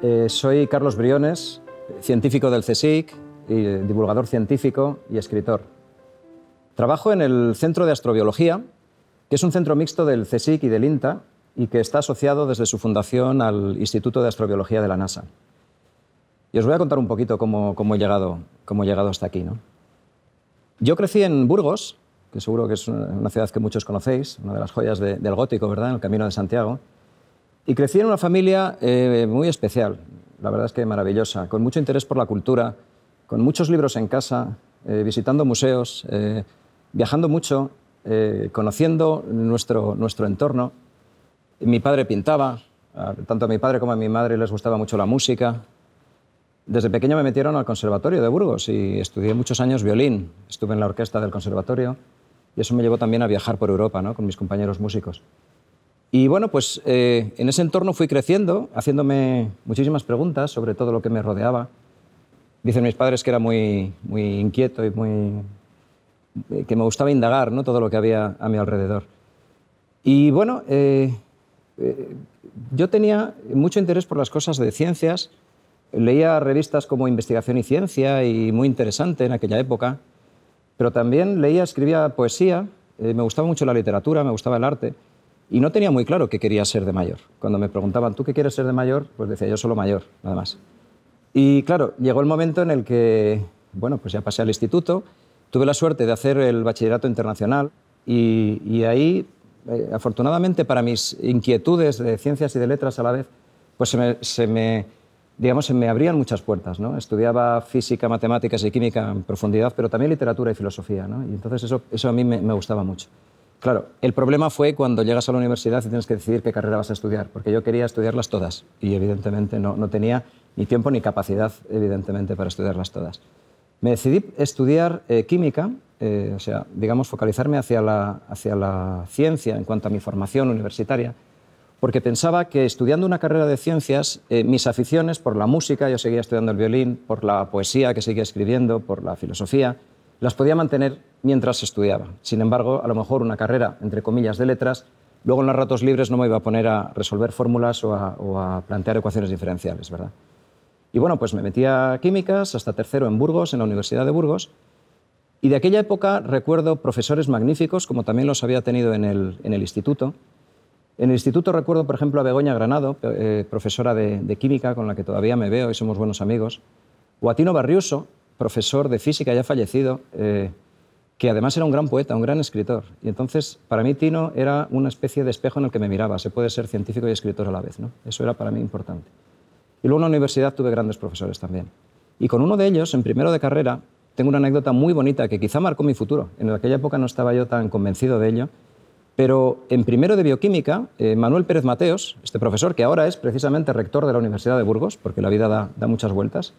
Eh, soy Carlos Briones, científico del CSIC, y divulgador científico y escritor. Trabajo en el Centro de Astrobiología, que es un centro mixto del CSIC y del INTA y que está asociado desde su fundación al Instituto de Astrobiología de la NASA. Y os voy a contar un poquito cómo, he, llegado, hasta aquí. ¿no? Yo crecí en Burgos, que seguro que es una ciudad que muchos conocéis, una de las joyas del gótico, ¿verdad? En el Camino de Santiago. Y crecí en una familia eh, muy especial, la verdad es que maravillosa, con mucho interés por la cultura, con muchos libros en casa, eh, visitando museos, eh, viajando mucho, conociendo nuestro, entorno. Mi padre pintaba, tanto a mi padre como a mi madre les gustaba mucho la música. Desde pequeño me metieron al Conservatorio de Burgos y estudié muchos años violín. Estuve en la orquesta del Conservatorio y eso me llevó también a viajar por Europa ¿no? con mis compañeros músicos. Y bueno, pues eh, en ese entorno fui creciendo, haciéndome muchísimas preguntas sobre todo lo que me rodeaba. Dicen mis padres que era muy, inquieto y muy eh, que me gustaba indagar ¿no? todo lo que había a mi alrededor. Y bueno, eh, yo tenía mucho interés por las cosas de ciencias, leía revistas como Investigación y Ciencia y muy interesante en aquella época, pero también leía, escribía poesía, me gustaba mucho la literatura, me gustaba el arte. Y no tenía muy claro qué quería ser de mayor. Cuando me preguntaban, ¿tú qué quieres ser de mayor? Pues decía, yo solo mayor, nada más. Y claro, llegó el momento en el que, bueno, pues ya pasé al instituto, tuve la suerte de hacer el bachillerato internacional y, ahí, eh, afortunadamente para mis inquietudes de ciencias y de letras a la vez, pues se me, digamos, se me abrían muchas puertas. ¿no? Estudiaba física, matemáticas y química en profundidad, pero también literatura y filosofía. ¿no? Y entonces eso, eso a mí me gustaba mucho. Claro, el problema fue cuando llegas a la universidad y tienes que decidir qué carrera vas a estudiar, porque yo quería estudiarlas todas y evidentemente no, tenía ni tiempo ni capacidad, evidentemente, para estudiarlas todas. Me decidí estudiar eh, química, eh, o sea, digamos, focalizarme hacia la, ciencia en cuanto a mi formación universitaria, porque pensaba que estudiando una carrera de ciencias, eh, mis aficiones por la música, yo seguía estudiando el violín, por la poesía que seguía escribiendo, por la filosofía, las podía mantener mientras estudiaba. Sin embargo, a lo mejor una carrera, entre comillas, de letras, luego en los ratos libres no me iba a poner a resolver fórmulas o, a, plantear ecuaciones diferenciales, ¿verdad? Y bueno, pues me metí a químicas hasta tercero en Burgos, en la Universidad de Burgos. Y de aquella época recuerdo profesores magníficos, como también los había tenido en el, instituto. En el instituto recuerdo, por ejemplo, a Begoña Granado, eh, profesora de, de química, con la que todavía me veo y somos buenos amigos. O a Tino Barriuso, profesor de física ya fallecido, eh, que además era un gran poeta, un gran escritor. Y entonces, para mí, Tino era una especie de espejo en el que me miraba. Se puede ser científico y escritor a la vez, ¿no? Eso era para mí importante. Y luego en la universidad tuve grandes profesores también. Y con uno de ellos, en primero de carrera, tengo una anécdota muy bonita que quizá marcó mi futuro. En aquella época no estaba yo tan convencido de ello. Pero en primero de bioquímica, eh, Manuel Pérez Mateos, este profesor que ahora es precisamente rector de la Universidad de Burgos, porque la vida da muchas vueltas,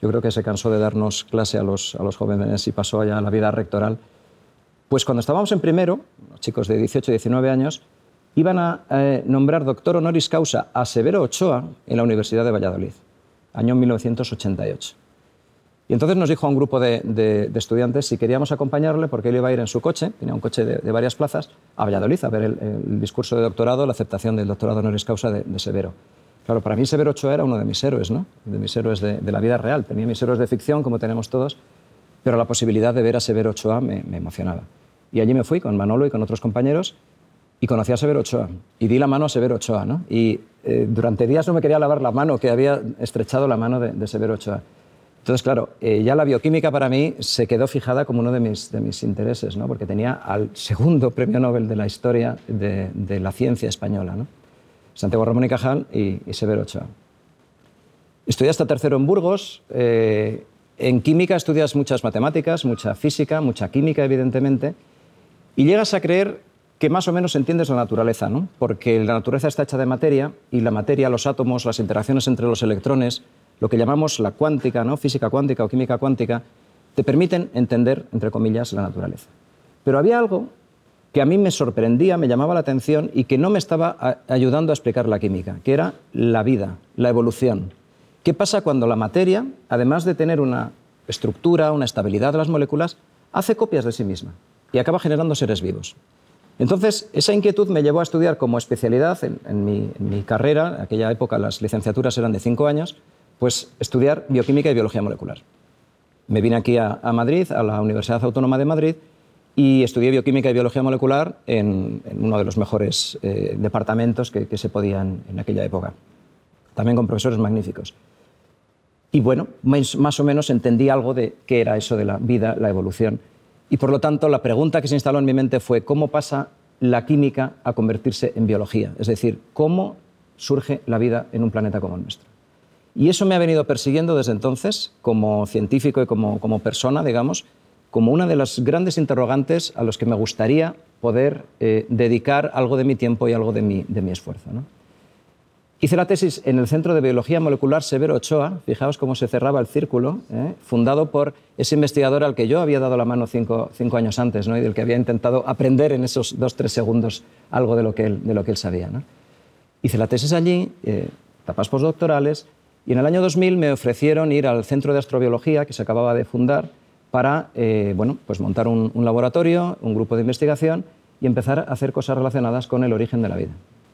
yo creo que se cansó de darnos clase a los, jóvenes y pasó allá a la vida rectoral. Pues cuando estábamos en primero, los chicos de 18 y 19 años, iban a eh, nombrar doctor honoris causa a Severo Ochoa en la Universidad de Valladolid, año 1988. Y entonces nos dijo a un grupo de, estudiantes si queríamos acompañarle, porque él iba a ir en su coche, tenía un coche de, varias plazas, a Valladolid a ver el, el, discurso de doctorado, la aceptación del doctorado honoris causa de Severo. Claro, para mí Severo Ochoa era uno de mis héroes, ¿no? De mis héroes de, la vida real. Tenía mis héroes de ficción, como tenemos todos, pero la posibilidad de ver a Severo Ochoa me, emocionaba. Y allí me fui con Manolo y con otros compañeros y conocí a Severo Ochoa. Y di la mano a Severo Ochoa, ¿no? Y eh, durante días no me quería lavar la mano, que había estrechado la mano de, Severo Ochoa. Entonces, claro, eh, ya la bioquímica para mí se quedó fijada como uno de mis, intereses, ¿no? Porque tenía al segundo premio Nobel de la historia de, de la ciencia española, ¿no? Santiago Ramón y Cajal y, Severo Ochoa. Estudiaste hasta tercero en Burgos. Eh, en química estudias muchas matemáticas, mucha física, mucha química, evidentemente, y llegas a creer que más o menos entiendes la naturaleza, ¿no? Porque la naturaleza está hecha de materia y la materia, los átomos, las interacciones entre los electrones, lo que llamamos la cuántica, ¿no? Física cuántica o química cuántica, te permiten entender, entre comillas, la naturaleza. Pero había algo que a mí me sorprendía, me llamaba la atención y que no me estaba ayudando a explicar la química, que era la vida, la evolución. ¿Qué pasa cuando la materia, además de tener una estructura, una estabilidad de las moléculas, hace copias de sí misma y acaba generando seres vivos? Entonces, esa inquietud me llevó a estudiar como especialidad en, mi, carrera, aquella época las licenciaturas eran de cinco años, pues estudiar bioquímica y biología molecular. Me vine aquí a Madrid, a la Universidad Autónoma de Madrid, y estudié bioquímica y biología molecular en, uno de los mejores eh, departamentos que, se podían en aquella época, también con profesores magníficos. Y bueno, más, o menos entendí algo de qué era eso de la vida, la evolución. Y por lo tanto, la pregunta que se instaló en mi mente fue, ¿cómo pasa la química a convertirse en biología? Es decir, ¿cómo surge la vida en un planeta como el nuestro? Y eso me ha venido persiguiendo desde entonces, como científico y como persona, digamos, como una de las grandes interrogantes a los que me gustaría poder eh, dedicar algo de mi tiempo y algo de mi, esfuerzo. Hice la tesis en el Centro de Biología Molecular Severo Ochoa, fijaos cómo se cerraba el círculo, ¿eh? fundado por ese investigador al que yo había dado la mano cinco, años antes y del que había intentado aprender en esos dos, tres segundos algo de lo que él, sabía. Hice la tesis allí, eh, tapas postdoctorales, y en el año 2000 me ofrecieron ir al Centro de Astrobiología que se acababa de fundar para eh, pues montar un, laboratorio, un grupo de investigación y empezar a hacer cosas relacionadas con el origen de la vida.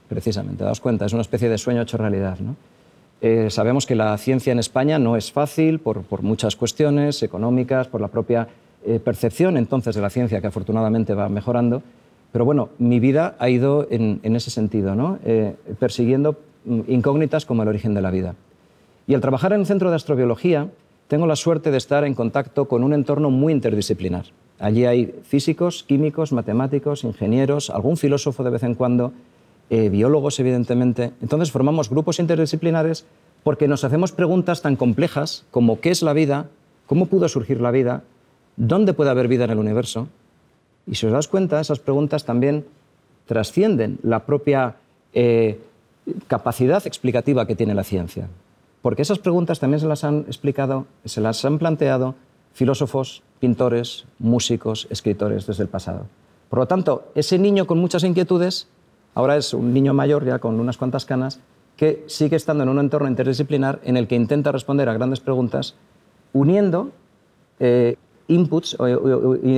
Precisamente, daos cuenta, es una especie de sueño hecho realidad. Eh, sabemos que la ciencia en España no es fácil por, muchas cuestiones económicas, por la propia eh, percepción entonces de la ciencia que afortunadamente va mejorando. Pero bueno, mi vida ha ido en, ese sentido, ¿no? persiguiendo mm, incógnitas como el origen de la vida. Y al trabajar en el Centro de Astrobiología, tengo la suerte de estar en contacto con un entorno muy interdisciplinar. Allí hay físicos, químicos, matemáticos, ingenieros, algún filósofo de vez en cuando, eh, biólogos evidentemente. Entonces formamos grupos interdisciplinares porque nos hacemos preguntas tan complejas como qué es la vida, cómo pudo surgir la vida, dónde puede haber vida en el universo. Y si os das cuenta, esas preguntas también trascienden la propia eh, capacidad explicativa que tiene la ciencia. Porque esas preguntas también se las han explicado, se las han planteado filósofos, pintores, músicos, escritores desde el pasado. Por lo tanto, ese niño con muchas inquietudes, ahora es un niño mayor ya con unas cuantas canas, que sigue estando en un entorno interdisciplinar en el que intenta responder a grandes preguntas uniendo eh, inputs,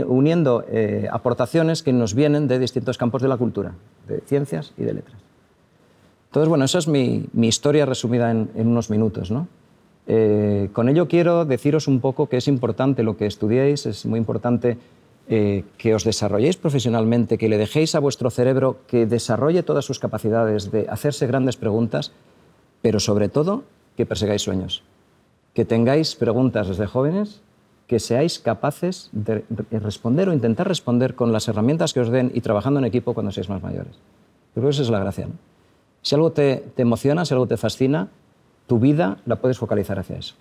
uniendo eh, aportaciones que nos vienen de distintos campos de la cultura, de ciencias y de letras. Entonces, bueno, esa es mi, historia resumida en, unos minutos. Eh, con ello quiero deciros un poco que es importante lo que estudiéis, es muy importante eh, que os desarrolléis profesionalmente, que le dejéis a vuestro cerebro que desarrolle todas sus capacidades de hacerse grandes preguntas, pero sobre todo que perseguáis sueños, que tengáis preguntas desde jóvenes, que seáis capaces de responder o intentar responder con las herramientas que os den y trabajando en equipo cuando seáis más mayores. Pero creo esa es la gracia. Si algo te, emociona, si algo te fascina, tu vida la puedes focalizar hacia eso.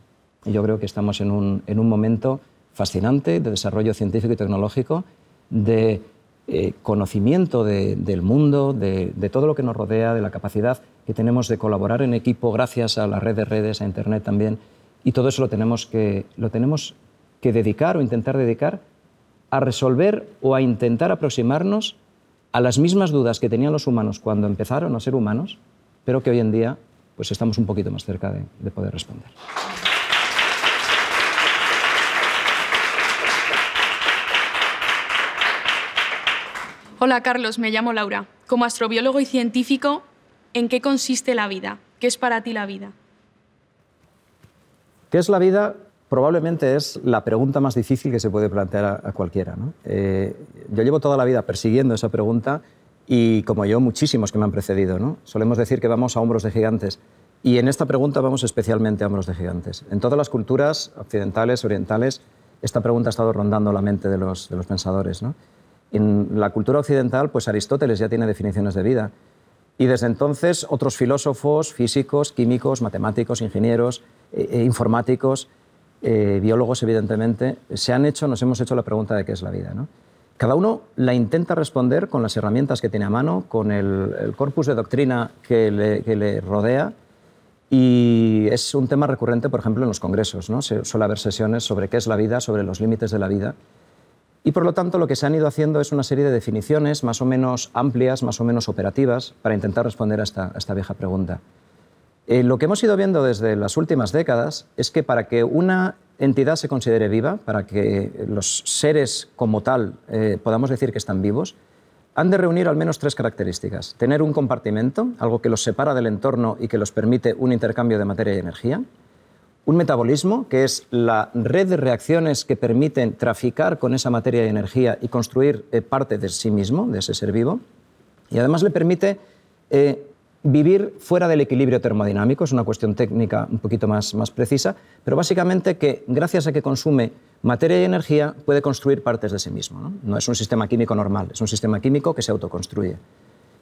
Y yo creo que estamos en un, momento fascinante de desarrollo científico y tecnológico, de eh, conocimiento del mundo, de, todo lo que nos rodea, de la capacidad que tenemos de colaborar en equipo gracias a las red de redes, a Internet también. Y todo eso lo tenemos que dedicar o intentar dedicar a resolver o a intentar aproximarnos a las mismas dudas que tenían los humanos cuando empezaron a ser humanos, pero que hoy en día pues estamos un poquito más cerca de, de poder responder. Hola Carlos, me llamo Laura. Como astrobiólogo y científico, ¿en qué consiste la vida? ¿Qué es para ti la vida? ¿Qué es la vida? probablemente es la pregunta más difícil que se puede plantear a, cualquiera. Eh, yo llevo toda la vida persiguiendo esa pregunta y, como yo, muchísimos que me han precedido. Solemos decir que vamos a hombros de gigantes y en esta pregunta vamos especialmente a hombros de gigantes. En todas las culturas occidentales, orientales, esta pregunta ha estado rondando la mente de los, pensadores. En la cultura occidental, pues Aristóteles ya tiene definiciones de vida. Y desde entonces otros filósofos, físicos, químicos, matemáticos, ingenieros, eh, eh, informáticos, eh, biólogos, evidentemente, se han hecho, nos hemos hecho la pregunta de qué es la vida. ¿no? Cada uno la intenta responder con las herramientas que tiene a mano, con el, corpus de doctrina que le, rodea. Y es un tema recurrente, por ejemplo, en los congresos. ¿no? Se, suele haber sesiones sobre qué es la vida, sobre los límites de la vida. Y por lo tanto, lo que se han ido haciendo es una serie de definiciones más o menos amplias, más o menos operativas, para intentar responder a esta vieja pregunta. Eh, lo que hemos ido viendo desde las últimas décadas es que para que una entidad se considere viva, para que los seres como tal eh, podamos decir que están vivos, han de reunir al menos tres características. Tener un compartimento, algo que los separa del entorno y que los permite un intercambio de materia y energía. Un metabolismo, que es la red de reacciones que permiten traficar con esa materia y energía y construir eh, parte de sí mismo, de ese ser vivo. Y además le permite vivir fuera del equilibrio termodinámico, es una cuestión técnica un poquito más, precisa, pero básicamente que gracias a que consume materia y energía puede construir partes de sí mismo. ¿no? es un sistema químico normal, es un sistema químico que se autoconstruye.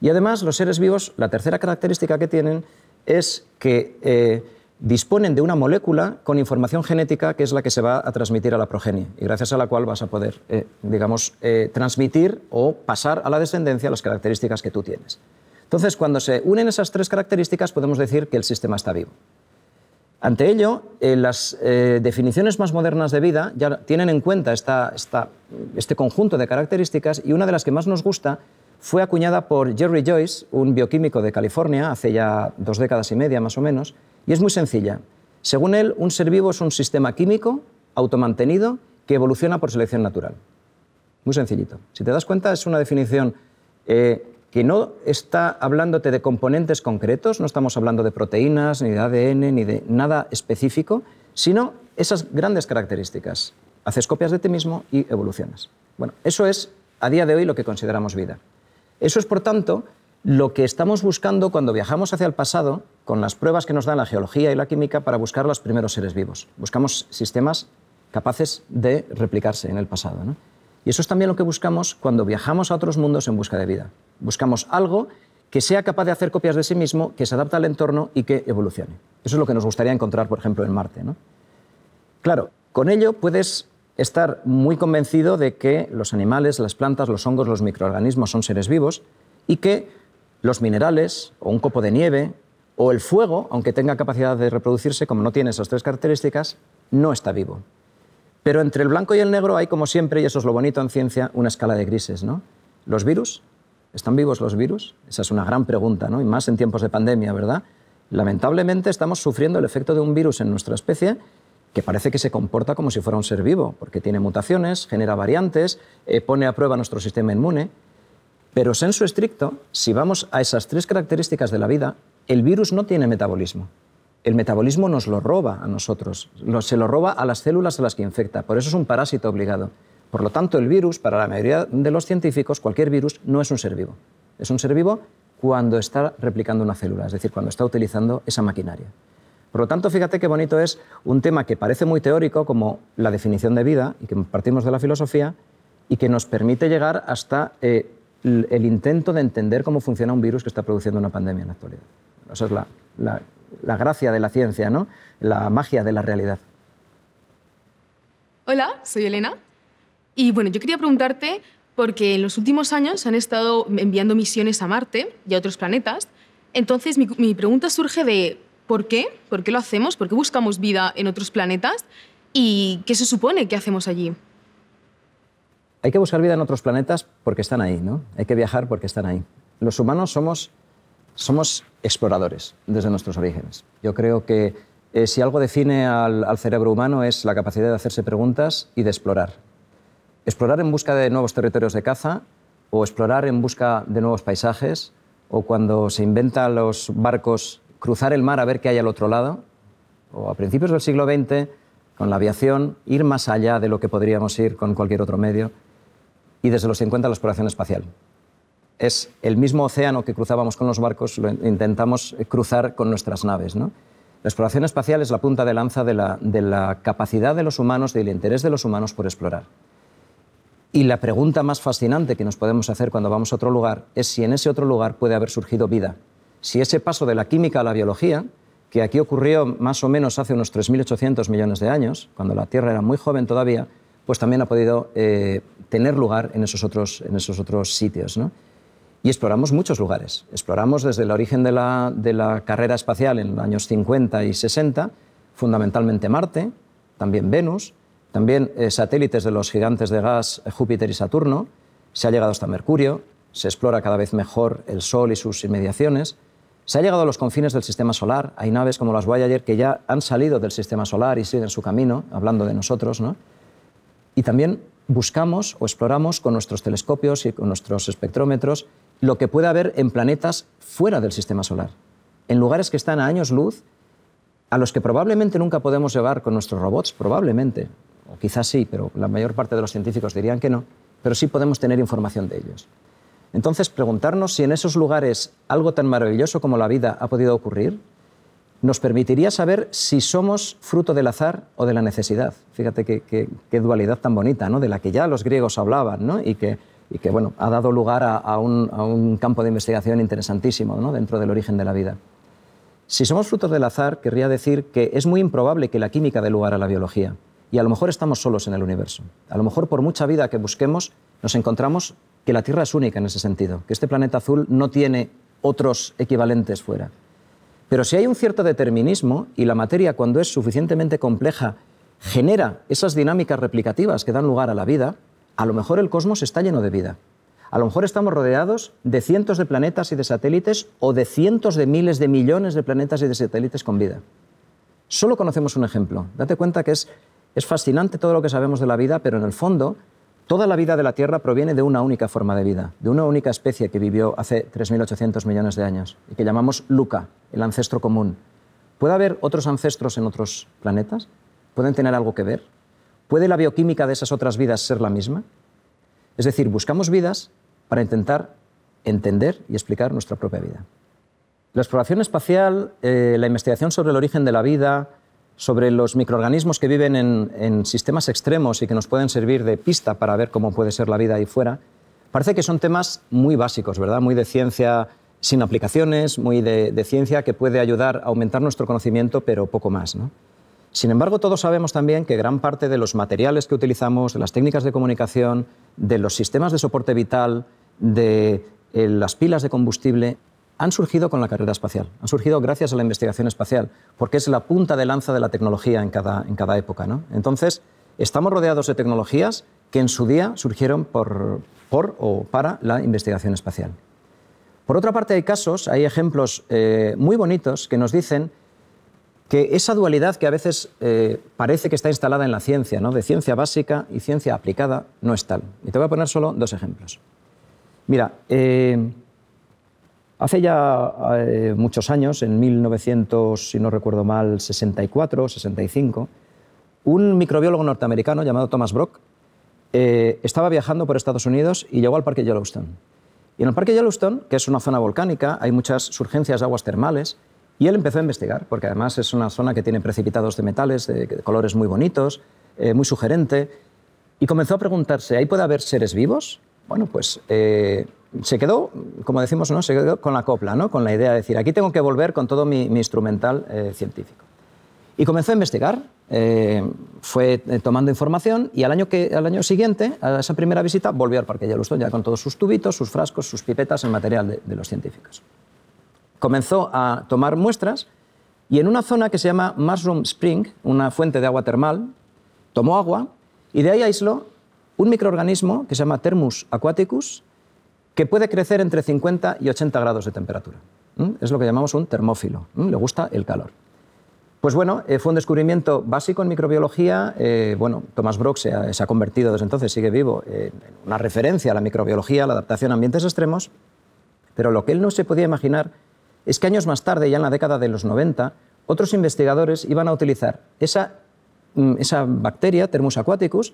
Y además los seres vivos, la tercera característica que tienen es que eh, disponen de una molécula con información genética que es la que se va a transmitir a la progenie y gracias a la cual vas a poder, eh, digamos, eh, transmitir o pasar a la descendencia las características que tú tienes. Entonces, cuando se unen esas tres características, podemos decir que el sistema está vivo. Ante ello, eh, las eh, definiciones más modernas de vida ya tienen en cuenta este conjunto de características y una de las que más nos gusta fue acuñada por Jerry Joyce, un bioquímico de California, hace ya dos décadas y media más o menos, y es muy sencilla. Según él, un ser vivo es un sistema químico automantenido que evoluciona por selección natural. Muy sencillito. Si te das cuenta, es una definición eh, que no está hablándote de componentes concretos, no estamos hablando de proteínas, ni de ADN, ni de nada específico, sino esas grandes características. Haces copias de ti mismo y evolucionas. Bueno, eso es a día de hoy lo que consideramos vida. Eso es, por tanto, lo que estamos buscando cuando viajamos hacia el pasado con las pruebas que nos dan la geología y la química para buscar los primeros seres vivos. Buscamos sistemas capaces de replicarse en el pasado. ¿no? Y eso es también lo que buscamos cuando viajamos a otros mundos en busca de vida. Buscamos algo que sea capaz de hacer copias de sí mismo, que se adapte al entorno y que evolucione. Eso es lo que nos gustaría encontrar, por ejemplo, en Marte. Claro, con ello puedes estar muy convencido de que los animales, las plantas, los hongos, los microorganismos son seres vivos y que los minerales o un copo de nieve o el fuego, aunque tenga capacidad de reproducirse, como no tiene esas tres características, no está vivo. Pero entre el blanco y el negro hay, como siempre, y eso es lo bonito en ciencia, una escala de grises, ¿no? ¿Los virus? ¿Están vivos los virus? Esa es una gran pregunta, ¿no? Y más en tiempos de pandemia, ¿verdad? Lamentablemente estamos sufriendo el efecto de un virus en nuestra especie que parece que se comporta como si fuera un ser vivo, porque tiene mutaciones, genera variantes, eh, pone a prueba nuestro sistema inmune. Pero en senso estricto, si vamos a esas tres características de la vida, el virus no tiene metabolismo el metabolismo nos lo roba a nosotros, se lo roba a las células a las que infecta, por eso es un parásito obligado. Por lo tanto, el virus, para la mayoría de los científicos, cualquier virus no es un ser vivo. Es un ser vivo cuando está replicando una célula, es decir, cuando está utilizando esa maquinaria. Por lo tanto, fíjate qué bonito es un tema que parece muy teórico, como la definición de vida, y que partimos de la filosofía, y que nos permite llegar hasta eh, el, intento de entender cómo funciona un virus que está produciendo una pandemia en la actualidad. es la la gracia de la ciencia, ¿no? la magia de la realidad. Hola, soy Elena. Y bueno, yo quería preguntarte, porque en los últimos años han estado enviando misiones a Marte y a otros planetas. Entonces, mi, pregunta surge de ¿por qué? ¿Por qué lo hacemos? ¿Por qué buscamos vida en otros planetas? ¿Y qué se supone que hacemos allí? Hay que buscar vida en otros planetas porque están ahí, ¿no? Hay que viajar porque están ahí. Los humanos somos somos exploradores desde nuestros orígenes. Yo creo que eh, si algo define al, al, cerebro humano es la capacidad de hacerse preguntas y de explorar. Explorar en busca de nuevos territorios de caza o explorar en busca de nuevos paisajes o cuando se inventan los barcos cruzar el mar a ver qué hay al otro lado o a principios del siglo XX con la aviación ir más allá de lo que podríamos ir con cualquier otro medio y desde los 50 la exploración espacial es el mismo océano que cruzábamos con los barcos, lo intentamos eh, cruzar con nuestras naves. La exploración espacial es la punta de lanza de la, capacidad de los humanos, del interés de los humanos por explorar. Y la pregunta más fascinante que nos podemos hacer cuando vamos a otro lugar es si en ese otro lugar puede haber surgido vida. Si ese paso de la química a la biología, que aquí ocurrió más o menos hace unos 3.800 millones de años, cuando la Tierra era muy joven todavía, pues también ha podido eh, tener lugar en esos otros, sitios. Y exploramos muchos lugares. Exploramos desde el origen de la, carrera espacial en los años 50 y 60, fundamentalmente Marte, también Venus, también eh, satélites de los gigantes de gas Júpiter y Saturno, se ha llegado hasta Mercurio, se explora cada vez mejor el Sol y sus inmediaciones, se ha llegado a los confines del sistema solar, hay naves como las Voyager que ya han salido del sistema solar y siguen su camino, hablando de nosotros, Y también buscamos o exploramos con nuestros telescopios y con nuestros espectrómetros lo que puede haber en planetas fuera del sistema solar, en lugares que están a años luz, a los que probablemente nunca podemos llevar con nuestros robots, probablemente, o quizás sí, pero la mayor parte de los científicos dirían que no, pero sí podemos tener información de ellos. Entonces, preguntarnos si en esos lugares algo tan maravilloso como la vida ha podido ocurrir, nos permitiría saber si somos fruto del azar o de la necesidad. Fíjate qué, dualidad tan bonita, de la que ya los griegos hablaban y que y que ha dado lugar a, un, campo de investigación interesantísimo ¿no? dentro del origen de la vida. Si somos frutos del azar, querría decir que es muy improbable que la química dé lugar a la biología. Y a lo mejor estamos solos en el universo. A lo mejor por mucha vida que busquemos, nos encontramos que la Tierra es única en ese sentido, que este planeta azul no tiene otros equivalentes fuera. Pero si hay un cierto determinismo y la materia cuando es suficientemente compleja genera esas dinámicas replicativas que dan lugar a la vida, a lo mejor el cosmos está lleno de vida. A lo mejor estamos rodeados de cientos de planetas y de satélites o de cientos de miles de millones de planetas y de satélites con vida. Solo conocemos un ejemplo. Date cuenta que es, es fascinante todo lo que sabemos de la vida, pero en el fondo Toda la vida de la Tierra proviene de una única forma de vida, de una única especie que vivió hace 3.800 millones de años y que llamamos Luca, el ancestro común. ¿Puede haber otros ancestros en otros planetas? ¿Pueden tener algo que ver? ¿Puede la bioquímica de esas otras vidas ser la misma? Es decir, buscamos vidas para intentar entender y explicar nuestra propia vida. La exploración espacial, eh, la investigación sobre el origen de la vida, sobre los microorganismos que viven en, sistemas extremos y que nos pueden servir de pista para ver cómo puede ser la vida ahí fuera, parece que son temas muy básicos, ¿verdad? Muy de ciencia sin aplicaciones, muy de, de ciencia que puede ayudar a aumentar nuestro conocimiento, pero poco más, ¿no? Sin embargo, todos sabemos también que gran parte de los materiales que utilizamos, de las técnicas de comunicación, de los sistemas de soporte vital, de eh, las pilas de combustible, han surgido con la carrera espacial, han surgido gracias a la investigación espacial, porque es la punta de lanza de la tecnología en cada, época. ¿no? Entonces, estamos rodeados de tecnologías que en su día surgieron por, o para la investigación espacial. Por otra parte, hay casos, hay ejemplos eh, muy bonitos que nos dicen que esa dualidad que a veces eh, parece que está instalada en la ciencia, de ciencia básica y ciencia aplicada, no es tal. Y te voy a poner solo dos ejemplos. Mira, eh, hace ya eh, muchos años, en 1900, si no recuerdo mal, 64, 65, un microbiólogo norteamericano llamado Thomas Brock estaba viajando por Estados Unidos y llegó al Parque Yellowstone. Y en el Parque Yellowstone, que es una zona volcánica, hay muchas surgencias de aguas termales, y él empezó a investigar, porque además es una zona que tiene precipitados de metales, de colores muy bonitos, eh, muy sugerente, y comenzó a preguntarse, ¿ahí puede haber seres vivos? Bueno, pues eh, se quedó, como decimos, ¿no? se quedó con la copla, ¿no? con la idea de decir, aquí tengo que volver con todo mi, instrumental eh, científico. Y comenzó a investigar, fue tomando información y al año, que, al año siguiente, a esa primera visita, volvió al Parque Yellowstone ya con todos sus tubitos, sus frascos, sus pipetas el material de los científicos comenzó a tomar muestras y en una zona que se llama Mushroom Spring, una fuente de agua termal, tomó agua y de ahí aisló un microorganismo que se llama Thermus aquaticus, que puede crecer entre 50 y 80 grados de temperatura. ¿Mm? Es lo que llamamos un termófilo, ¿Mm? le gusta el calor. Pues bueno, eh, fue un descubrimiento básico en microbiología. Eh, bueno, Thomas Brock se ha, se ha, convertido desde entonces, sigue vivo, eh, en una referencia a la microbiología, a la adaptación a ambientes extremos. Pero lo que él no se podía imaginar es que años más tarde, ya en la década de los 90, otros investigadores iban a utilizar esa, mm, bacteria, Thermus aquaticus,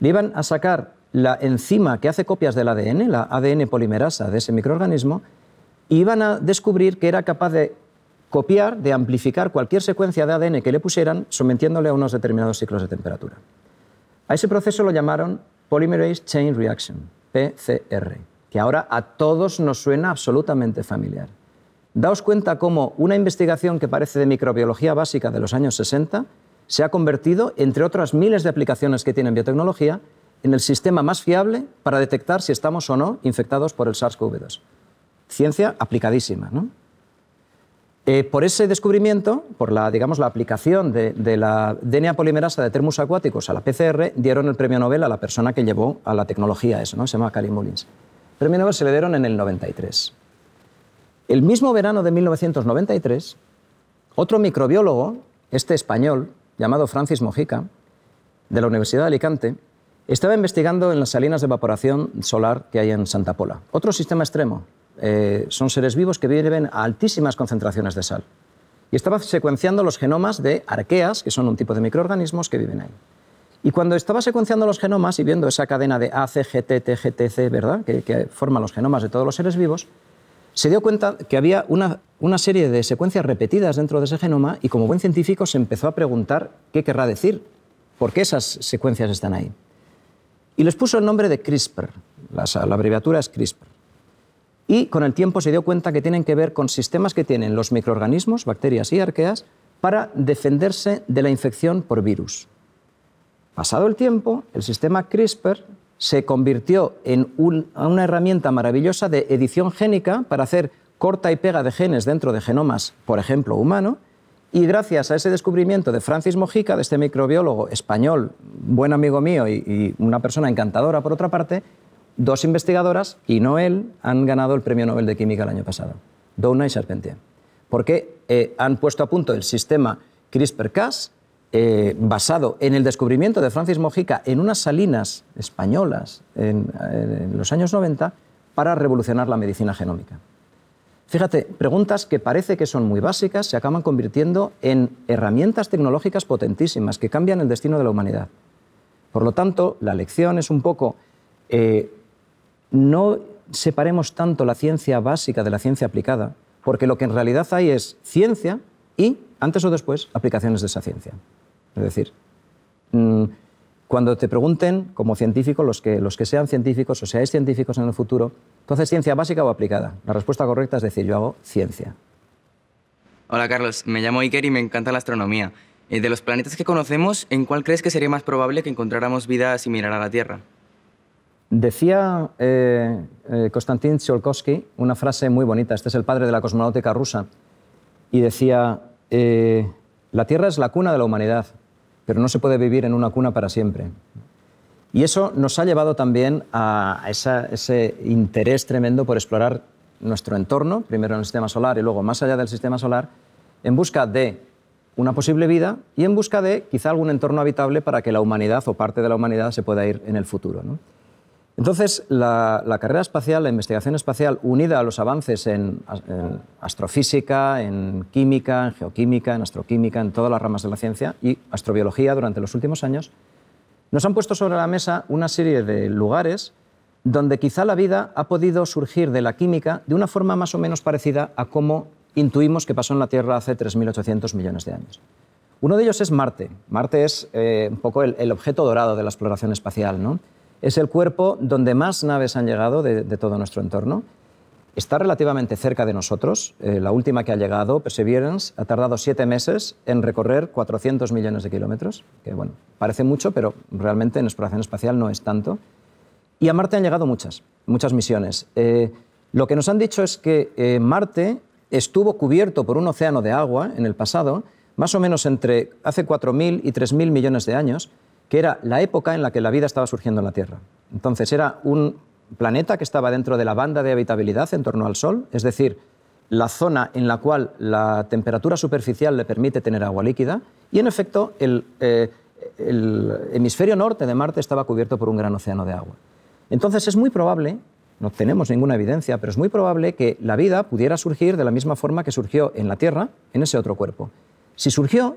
le iban a sacar la enzima que hace copias del ADN, la ADN polimerasa de ese microorganismo, y iban a descubrir que era capaz de copiar, de amplificar cualquier secuencia de ADN que le pusieran sometiéndole a unos determinados ciclos de temperatura. A ese proceso lo llamaron Polymerase Chain Reaction, PCR, que ahora a todos nos suena absolutamente familiar. Daos cuenta cómo una investigación que parece de microbiología básica de los años 60 se ha convertido, entre otras miles de aplicaciones que tiene en biotecnología, en el sistema más fiable para detectar si estamos o no infectados por el SARS-CoV-2. Ciencia aplicadísima. ¿no? Eh, por ese descubrimiento, por la, digamos, la aplicación de, la DNA polimerasa de termos acuáticos a la PCR, dieron el premio Nobel a la persona que llevó a la tecnología eso, ¿no? se llama Cali Mullins. El premio Nobel se le dieron en el 93. El mismo verano de 1993, otro microbiólogo, este español, llamado Francis Mojica, de la Universidad de Alicante, estaba investigando en las salinas de evaporación solar que hay en Santa Pola. Otro sistema extremo. Eh, son seres vivos que viven a altísimas concentraciones de sal. Y estaba secuenciando los genomas de arqueas, que son un tipo de microorganismos que viven ahí. Y cuando estaba secuenciando los genomas y viendo esa cadena de ACGTTGTC, Que, que forman los genomas de todos los seres vivos, se dio cuenta que había una, serie de secuencias repetidas dentro de ese genoma y como buen científico se empezó a preguntar qué querrá decir, por qué esas secuencias están ahí. Y les puso el nombre de CRISPR, la, la abreviatura es CRISPR. Y con el tiempo se dio cuenta que tienen que ver con sistemas que tienen los microorganismos, bacterias y arqueas, para defenderse de la infección por virus. Pasado el tiempo, el sistema CRISPR se convirtió en una herramienta maravillosa de edición génica para hacer corta y pega de genes dentro de genomas, por ejemplo, humano, y gracias a ese descubrimiento de Francis Mojica, de este microbiólogo español, buen amigo mío y, una persona encantadora por otra parte, dos investigadoras, y no él, han ganado el Premio Nobel de Química el año pasado, Douna y Charpentier, porque eh, han puesto a punto el sistema CRISPR-Cas, eh, basado en el descubrimiento de Francis Mojica en unas salinas españolas en, los años 90 para revolucionar la medicina genómica. Fíjate, preguntas que parece que son muy básicas se acaban convirtiendo en herramientas tecnológicas potentísimas que cambian el destino de la humanidad. Por lo tanto, la lección es un poco, eh, no separemos tanto la ciencia básica de la ciencia aplicada, porque lo que en realidad hay es ciencia y, antes o después, aplicaciones de esa ciencia. Es decir, mm, cuando te pregunten, como científico, los que, sean científicos o seáis científicos en el futuro, entonces, haces ciencia básica o aplicada? La respuesta correcta es decir, yo hago ciencia. Hola Carlos, me llamo Iker y me encanta la astronomía. Eh, de los planetas que conocemos, ¿en cuál crees que sería más probable que encontráramos vida similar a la Tierra? Decía eh, eh, Konstantin Tsiolkovsky una frase muy bonita, este es el padre de la cosmonáutica rusa, y decía, la Tierra es la cuna de la humanidad, pero no se puede vivir en una cuna para siempre. Y eso nos ha llevado también a ese interés tremendo por explorar nuestro entorno, primero en el sistema solar y luego más allá del sistema solar, en busca de una posible vida y en busca de quizá algún entorno habitable para que la humanidad o parte de la humanidad se pueda ir en el futuro. ¿no? Entonces, la, carrera espacial, la investigación espacial, unida a los avances en, astrofísica, en química, en geoquímica, en astroquímica, en todas las ramas de la ciencia y astrobiología durante los últimos años, nos han puesto sobre la mesa una serie de lugares donde quizá la vida ha podido surgir de la química de una forma más o menos parecida a cómo intuimos que pasó en la Tierra hace 3.800 millones de años. Uno de ellos es Marte. Marte es eh, un poco el, objeto dorado de la exploración espacial, es el cuerpo donde más naves han llegado de, todo nuestro entorno. Está relativamente cerca de nosotros. Eh, la última que ha llegado, Perseverance, ha tardado siete meses en recorrer 400 millones de kilómetros, que bueno, parece mucho, pero realmente en exploración espacial no es tanto. Y a Marte han llegado muchas, muchas misiones. Eh, lo que nos han dicho es que eh, Marte estuvo cubierto por un océano de agua en el pasado, más o menos entre hace 4.000 y 3.000 millones de años, que era la época en la que la vida estaba surgiendo en la Tierra. Entonces era un planeta que estaba dentro de la banda de habitabilidad en torno al Sol, es decir, la zona en la cual la temperatura superficial le permite tener agua líquida, y en efecto el, eh, el hemisferio norte de Marte estaba cubierto por un gran océano de agua. Entonces es muy probable, no tenemos ninguna evidencia, pero es muy probable que la vida pudiera surgir de la misma forma que surgió en la Tierra, en ese otro cuerpo. Si surgió,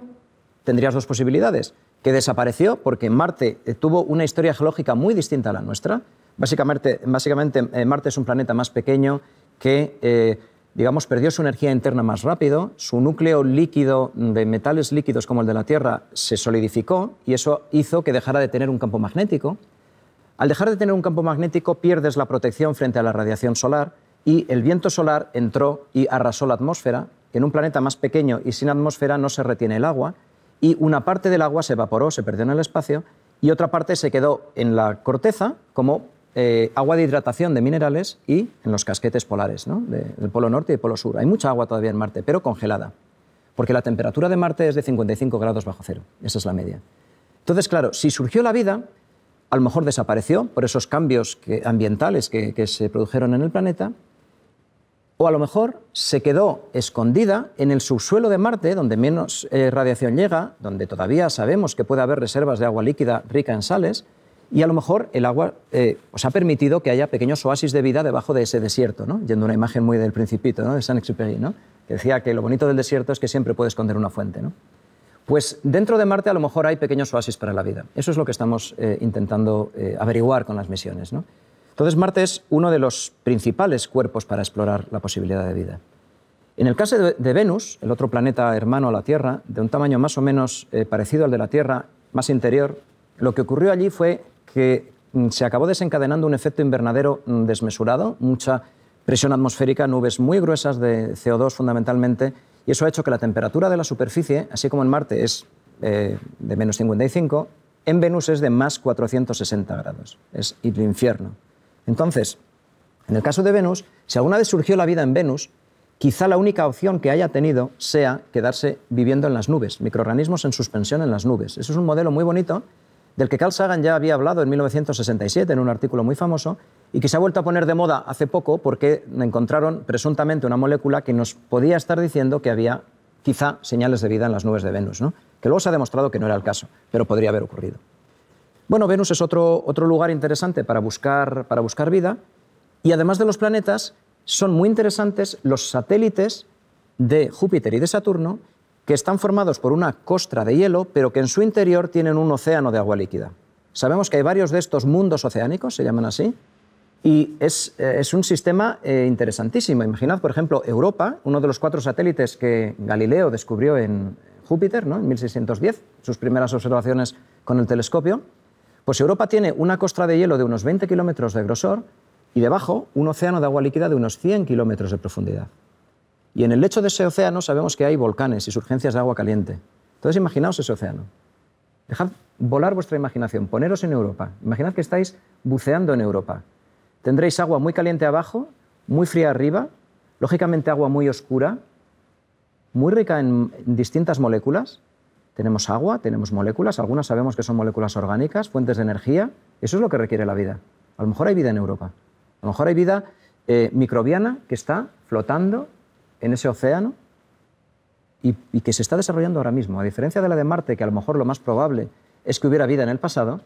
tendrías dos posibilidades, que desapareció porque Marte eh, tuvo una historia geológica muy distinta a la nuestra. Básicamente, eh, Marte es un planeta más pequeño que, eh, digamos, perdió su energía interna más rápido, su núcleo líquido mm, de metales líquidos como el de la Tierra se solidificó y eso hizo que dejara de tener un campo magnético. Al dejar de tener un campo magnético pierdes la protección frente a la radiación solar y el viento solar entró y arrasó la atmósfera. En un planeta más pequeño y sin atmósfera no se retiene el agua y una parte del agua se evaporó, se perdió en el espacio, y otra parte se quedó en la corteza como eh, agua de hidratación de minerales y en los casquetes polares, del Polo Norte y del Polo Sur. Hay mucha agua todavía en Marte, pero congelada, porque la temperatura de Marte es de 55 grados bajo cero, esa es la media. Entonces, claro, si surgió la vida, a lo mejor desapareció por esos cambios ambientales que se produjeron en el planeta, o a lo mejor se quedó escondida en el subsuelo de Marte, donde menos eh, radiación llega, donde todavía sabemos que puede haber reservas de agua líquida rica en sales, y a lo mejor el agua eh, os ha permitido que haya pequeños oasis de vida debajo de ese desierto, ¿no? yendo a una imagen muy del principito ¿no? de Saint-Exupéry, que decía que lo bonito del desierto es que siempre puede esconder una fuente. ¿no? Pues dentro de Marte a lo mejor hay pequeños oasis para la vida. Eso es lo que estamos eh, intentando averiguar con las misiones. ¿no? Entonces Marte es uno de los principales cuerpos para explorar la posibilidad de vida. En el caso de Venus, el otro planeta hermano a la Tierra, de un tamaño más o menos eh, parecido al de la Tierra, más interior, lo que ocurrió allí fue que mm, se acabó desencadenando un efecto invernadero mm, desmesurado, mucha presión atmosférica, nubes muy gruesas de CO2 fundamentalmente, y eso ha hecho que la temperatura de la superficie, así como en Marte es eh, de menos 55, en Venus es de más 460 grados, es el infierno. Entonces, en el caso de Venus, si alguna vez surgió la vida en Venus, quizá la única opción que haya tenido sea quedarse viviendo en las nubes, microorganismos en suspensión en las nubes. Eso es un modelo muy bonito del que Carl Sagan ya había hablado en 1967 en un artículo muy famoso y que se ha vuelto a poner de moda hace poco porque encontraron presuntamente una molécula que nos podía estar diciendo que había quizá señales de vida en las nubes de Venus, que luego se ha demostrado que no era el caso, pero podría haber ocurrido. Bueno, Venus es otro, lugar interesante para buscar, vida y además de los planetas, son muy interesantes los satélites de Júpiter y de Saturno que están formados por una costra de hielo, pero que en su interior tienen un océano de agua líquida. Sabemos que hay varios de estos mundos oceánicos, se llaman así, y es, eh, un sistema eh, interesantísimo. Imaginad, por ejemplo, Europa, uno de los cuatro satélites que Galileo descubrió en Júpiter, ¿no? en 1610, sus primeras observaciones con el telescopio. Pues Europa tiene una costra de hielo de unos 20 kilómetros de grosor y debajo un océano de agua líquida de unos 100 kilómetros de profundidad. Y en el lecho de ese océano sabemos que hay volcanes y surgencias de agua caliente. Entonces imaginaos ese océano. Dejad volar vuestra imaginación, poneros en Europa. Imaginad que estáis buceando en Europa. Tendréis agua muy caliente abajo, muy fría arriba, lógicamente agua muy oscura, muy rica en distintas moléculas, tenemos agua, tenemos moléculas, algunas sabemos que son moléculas orgánicas, fuentes de energía. Eso es lo que requiere la vida. A lo mejor hay vida en Europa. A lo mejor hay vida eh, microbiana que está flotando en ese océano y, que se está desarrollando ahora mismo. A diferencia de la de Marte, que a lo mejor lo más probable es que hubiera vida en el pasado,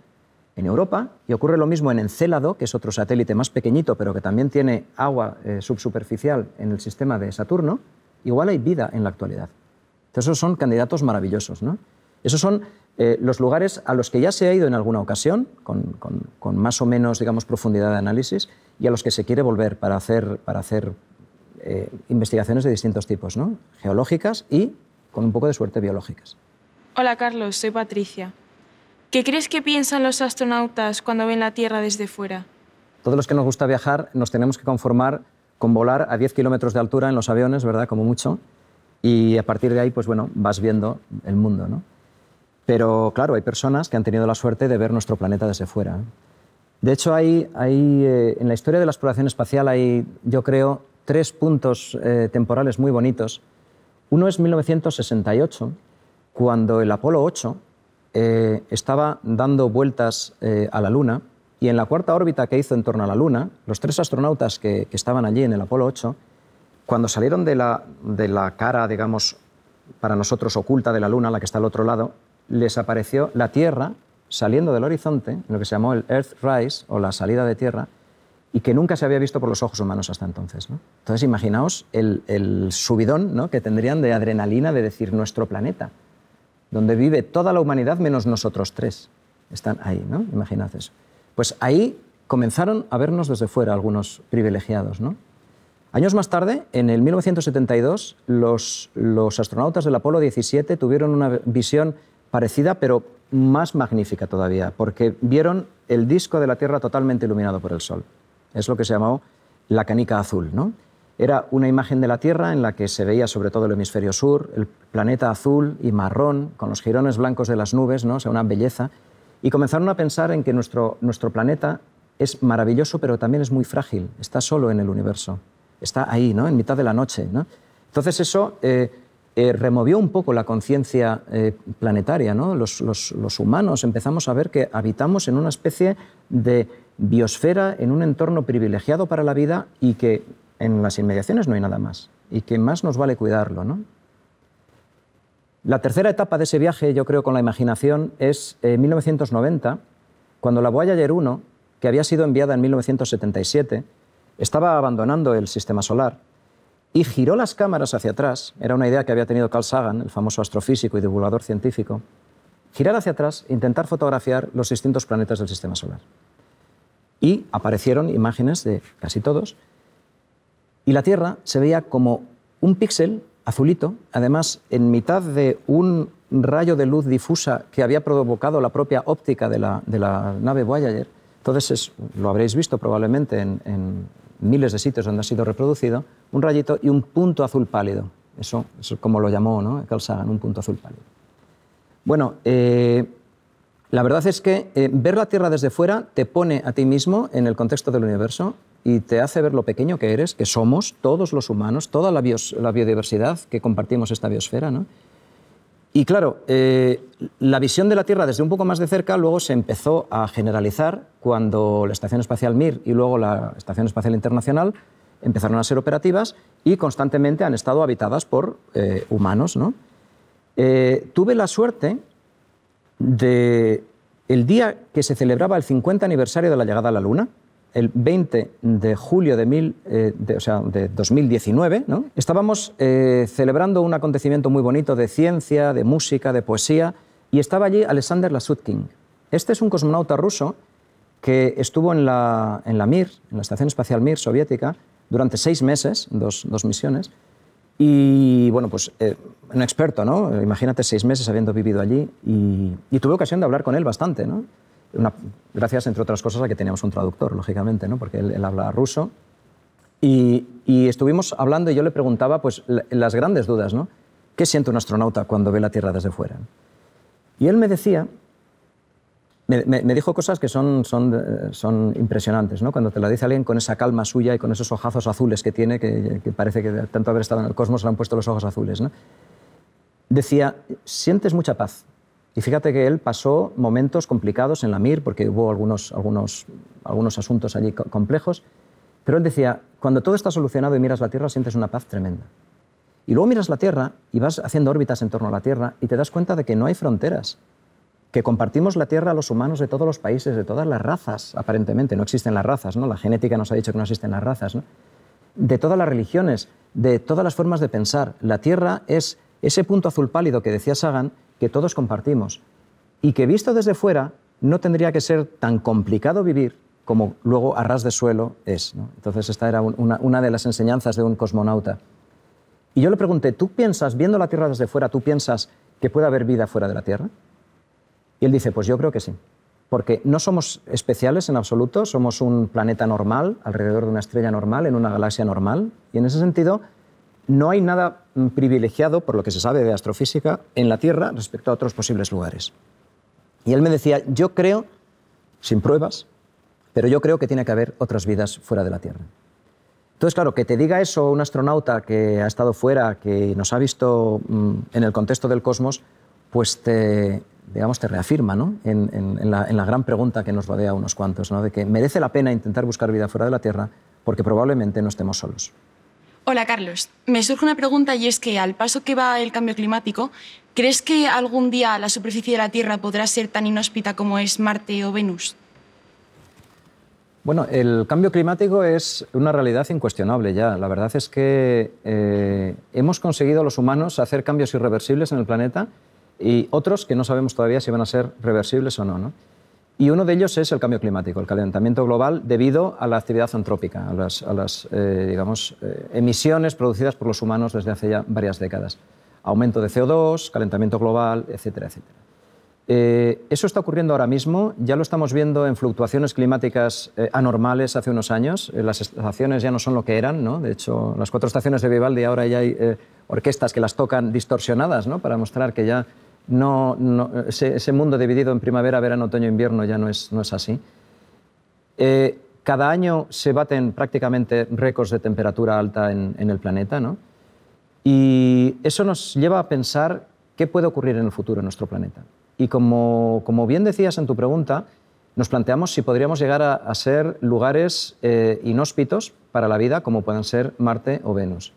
en Europa, y ocurre lo mismo en Encélado, que es otro satélite más pequeñito, pero que también tiene agua eh, subsuperficial en el sistema de Saturno, igual hay vida en la actualidad esos son candidatos maravillosos. ¿no? Esos son eh, los lugares a los que ya se ha ido en alguna ocasión, con, más o menos digamos, profundidad de análisis, y a los que se quiere volver para hacer, para hacer eh, investigaciones de distintos tipos, geológicas y, con un poco de suerte, biológicas. Hola Carlos, soy Patricia. ¿Qué crees que piensan los astronautas cuando ven la Tierra desde fuera? Todos los que nos gusta viajar nos tenemos que conformar con volar a 10 kilómetros de altura en los aviones, ¿verdad? Como mucho. Y a partir de ahí, pues bueno, vas viendo el mundo, ¿no? Pero claro, hay personas que han tenido la suerte de ver nuestro planeta desde fuera. ¿eh? De hecho, hay, eh, en la historia de la exploración espacial hay, yo creo, tres puntos eh, temporales muy bonitos. Uno es 1968, cuando el Apolo 8 estaba dando vueltas a la Luna y en la cuarta órbita que hizo en torno a la Luna, los tres astronautas que estaban allí en el Apolo 8 cuando salieron de la, cara, digamos, para nosotros oculta de la Luna, la que está al otro lado, les apareció la Tierra saliendo del horizonte, lo que se llamó el Earthrise o la salida de Tierra, y que nunca se había visto por los ojos humanos hasta entonces. Entonces imaginaos el, subidón que tendrían de adrenalina de decir nuestro planeta, donde vive toda la humanidad menos nosotros tres. Están ahí, ¿no? Imaginad eso. Pues ahí comenzaron a vernos desde fuera algunos privilegiados, ¿no? Años más tarde, en el 1972, los, astronautas del Apolo 17 tuvieron una visión parecida, pero más magnífica todavía, porque vieron el disco de la Tierra totalmente iluminado por el Sol. Es lo que se llamó la canica azul. ¿no? Era una imagen de la Tierra en la que se veía sobre todo el hemisferio sur, el planeta azul y marrón, con los jirones blancos de las nubes, ¿no? o una belleza. Y comenzaron a pensar en que nuestro planeta es maravilloso, pero también es muy frágil, está solo en el universo está ahí, ¿no? en mitad de la noche. Entonces eso eh, eh, removió un poco la conciencia eh, planetaria. ¿no? Los, humanos empezamos a ver que habitamos en una especie de biosfera, en un entorno privilegiado para la vida y que en las inmediaciones no hay nada más y que más nos vale cuidarlo. La tercera etapa de ese viaje, yo creo, con la imaginación es 1990, cuando la Voyager 1, que había sido enviada en 1977, estaba abandonando el sistema solar y giró las cámaras hacia atrás. Era una idea que había tenido Carl Sagan, el famoso astrofísico y divulgador científico. Girar hacia atrás, intentar fotografiar los distintos planetas del sistema solar. Y aparecieron imágenes de casi todos. Y la Tierra se veía como un píxel azulito, además en mitad de un rayo de luz difusa que había provocado la propia óptica de la, nave Voyager. Entonces, lo habréis visto probablemente en miles de sitios donde ha sido reproducido, un rayito y un punto azul pálido. Eso, es como lo llamó ¿no? Carl Sagan, un punto azul pálido. Bueno, eh, la verdad es que eh, ver la Tierra desde fuera te pone a ti mismo en el contexto del universo y te hace ver lo pequeño que eres, que somos todos los humanos, toda la, la biodiversidad que compartimos esta biosfera, ¿no? Y claro, eh, la visión de la Tierra desde un poco más de cerca luego se empezó a generalizar cuando la Estación Espacial Mir y luego la Estación Espacial Internacional empezaron a ser operativas y constantemente han estado habitadas por eh, humanos. Eh, tuve la suerte de el día que se celebraba el 50 aniversario de la llegada a la Luna, el 20 de julio de, 2019, eh, estábamos eh, celebrando un acontecimiento muy bonito de ciencia, de música, de poesía, y estaba allí Alexander Lasutkin. Este es un cosmonauta ruso que estuvo en la, Mir, en la Estación Espacial Mir soviética, durante seis meses, dos, misiones, y bueno, pues eh, un experto, ¿no? Imagínate seis meses habiendo vivido allí, y, y tuve ocasión de hablar con él bastante, ¿no? gracias, entre otras cosas, a que teníamos un traductor, lógicamente, ¿no? porque él, él habla ruso. Y, estuvimos hablando y yo le preguntaba pues, las grandes dudas, ¿no? ¿Qué siente un astronauta cuando ve la Tierra desde fuera? Y él me decía, me, dijo cosas que eh, son, impresionantes, ¿no? Cuando te la dice alguien con esa calma suya y con esos ojazos azules que tiene, que, parece que de tanto haber estado en el cosmos le han puesto los ojos azules, ¿no? Decía, sientes mucha paz, y fíjate que él pasó momentos complicados en la MIR, porque hubo algunos, asuntos allí complejos, pero él decía, cuando todo está solucionado y miras la Tierra, sientes una paz tremenda. Y luego miras la Tierra y vas haciendo órbitas en torno a la Tierra y te das cuenta de que no hay fronteras, que compartimos la Tierra a los humanos de todos los países, de todas las razas, aparentemente. No existen las razas, ¿no? La genética nos ha dicho que no existen las razas, De todas las religiones, de todas las formas de pensar. La Tierra es ese punto azul pálido que decía Sagan, que todos compartimos y que visto desde fuera no tendría que ser tan complicado vivir como luego a ras de suelo es. Entonces esta era una, una, de las enseñanzas de un cosmonauta. Y yo le pregunté, ¿tú piensas, viendo la Tierra desde fuera, tú piensas que puede haber vida fuera de la Tierra? Y él dice, pues yo creo que sí. Porque no somos especiales en absoluto, somos un planeta normal, alrededor de una estrella normal, en una galaxia normal. Y en ese sentido, no hay nada mm, privilegiado, por lo que se sabe de astrofísica, en la Tierra respecto a otros posibles lugares. Y él me decía, yo creo, sin pruebas, pero yo creo que tiene que haber otras vidas fuera de la Tierra. Entonces, claro, que te diga eso un astronauta que ha estado fuera, que nos ha visto mm, en el contexto del cosmos, pues te, digamos, te reafirma en, la, la, gran pregunta que nos rodea a unos cuantos, ¿no? de que merece la pena intentar buscar vida fuera de la Tierra porque probablemente no estemos solos. Hola, Carlos. Me surge una pregunta y es que al paso que va el cambio climático, ¿crees que algún día la superficie de la Tierra podrá ser tan inhóspita como es Marte o Venus? Bueno, el cambio climático es una realidad incuestionable ya. La verdad es que eh, hemos conseguido los humanos hacer cambios irreversibles en el planeta y otros que no sabemos todavía si van a ser reversibles o ¿no? Y uno de ellos es el cambio climático, el calentamiento global debido a la actividad antrópica, a las, eh, digamos, eh, emisiones producidas por los humanos desde hace ya varias décadas. Aumento de CO2, calentamiento global, etcétera, etcétera. Eh, eso está ocurriendo ahora mismo, ya lo estamos viendo en fluctuaciones climáticas anormales hace unos años, las estaciones ya no son lo que eran, ¿no? de hecho las cuatro estaciones de Vivaldi ahora ya hay orquestas que las tocan distorsionadas ¿no? para mostrar que ya no, ese, mundo dividido en primavera, verano, otoño, invierno ya no es, así. Eh, cada año se baten prácticamente récords de temperatura alta en, el planeta, Y eso nos lleva a pensar qué puede ocurrir en el futuro en nuestro planeta. Y como, bien decías en tu pregunta, nos planteamos si podríamos llegar a, ser lugares eh, inhóspitos para la vida, como pueden ser Marte o Venus.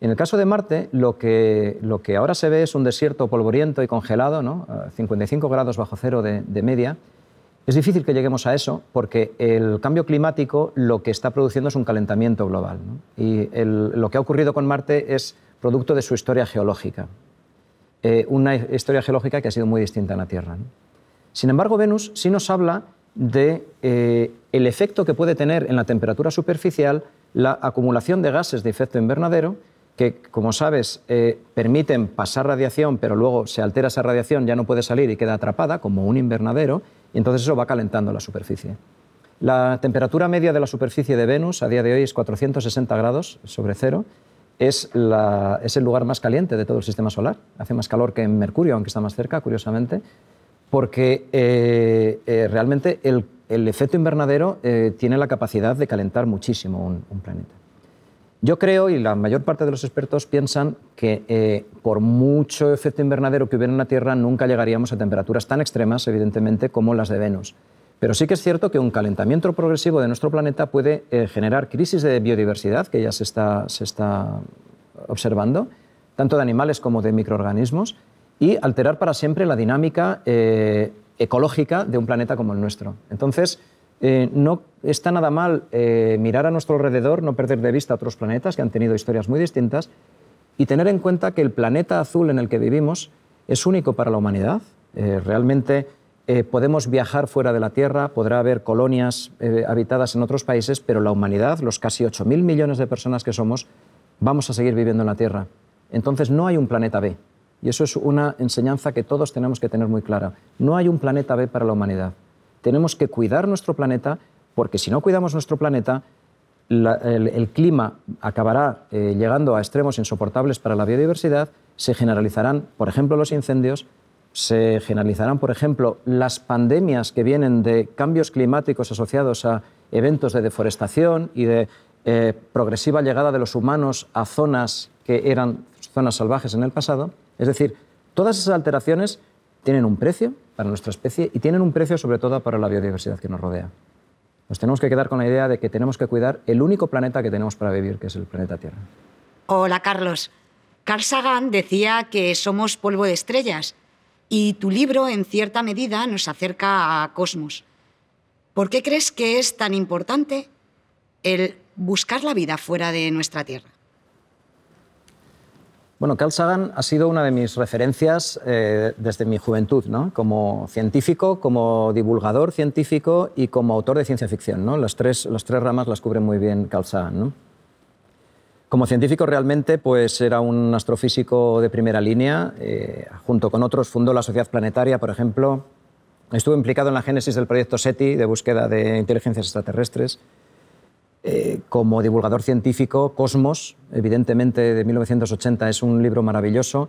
En el caso de Marte, lo que, ahora se ve es un desierto polvoriento y congelado, 55 grados bajo cero de, media. Es difícil que lleguemos a eso porque el cambio climático lo que está produciendo es un calentamiento global. Y lo que ha ocurrido con Marte es producto de su historia geológica. Eh, una historia geológica que ha sido muy distinta a la Tierra. Sin embargo, Venus sí nos habla de eh, el efecto que puede tener en la temperatura superficial la acumulación de gases de efecto invernadero que, como sabes, eh, permiten pasar radiación, pero luego se altera esa radiación, ya no puede salir y queda atrapada, como un invernadero, y entonces eso va calentando la superficie. La temperatura media de la superficie de Venus a día de hoy es 460 grados sobre cero. Es, es, el lugar más caliente de todo el sistema solar. Hace más calor que en Mercurio, aunque está más cerca, curiosamente, porque eh, eh, realmente el, efecto invernadero tiene la capacidad de calentar muchísimo un planeta. Yo creo, y la mayor parte de los expertos piensan, que eh, por mucho efecto invernadero que hubiera en la Tierra, nunca llegaríamos a temperaturas tan extremas, evidentemente, como las de Venus. Pero sí que es cierto que un calentamiento progresivo de nuestro planeta puede eh, generar crisis de biodiversidad, que ya se está, observando, tanto de animales como de microorganismos, y alterar para siempre la dinámica eh, ecológica de un planeta como el nuestro. Entonces, eh, no está nada mal eh, mirar a nuestro alrededor, no perder de vista otros planetas que han tenido historias muy distintas y tener en cuenta que el planeta azul en el que vivimos es único para la humanidad. Eh, realmente podemos viajar fuera de la Tierra, podrá haber colonias habitadas en otros países, pero la humanidad, los casi 8.000 millones de personas que somos, vamos a seguir viviendo en la Tierra. Entonces no hay un planeta B. Y eso es una enseñanza que todos tenemos que tener muy clara. No hay un planeta B para la humanidad tenemos que cuidar nuestro planeta, porque si no cuidamos nuestro planeta, el, clima acabará eh, llegando a extremos insoportables para la biodiversidad, se generalizarán, por ejemplo, los incendios, se generalizarán, por ejemplo, las pandemias que vienen de cambios climáticos asociados a eventos de deforestación y de eh, progresiva llegada de los humanos a zonas que eran zonas salvajes en el pasado. Es decir, todas esas alteraciones tienen un precio para nuestra especie y tienen un precio sobre todo para la biodiversidad que nos rodea. Nos tenemos que quedar con la idea de que tenemos que cuidar el único planeta que tenemos para vivir, que es el planeta Tierra. Hola, Carlos. Carl Sagan decía que somos polvo de estrellas y tu libro, en cierta medida, nos acerca a Cosmos. ¿Por qué crees que es tan importante el buscar la vida fuera de nuestra Tierra? Bueno, Carl Sagan ha sido una de mis referencias eh, desde mi juventud, como científico, como divulgador científico y como autor de ciencia ficción. ¿no? Las, tres, ramas las cubre muy bien Carl Sagan. Como científico realmente pues, era un astrofísico de primera línea. Eh, junto con otros fundó la Sociedad Planetaria, por ejemplo. Estuvo implicado en la génesis del proyecto SETI de búsqueda de inteligencias extraterrestres. Eh, como divulgador científico, Cosmos, evidentemente de 1980, es un libro maravilloso,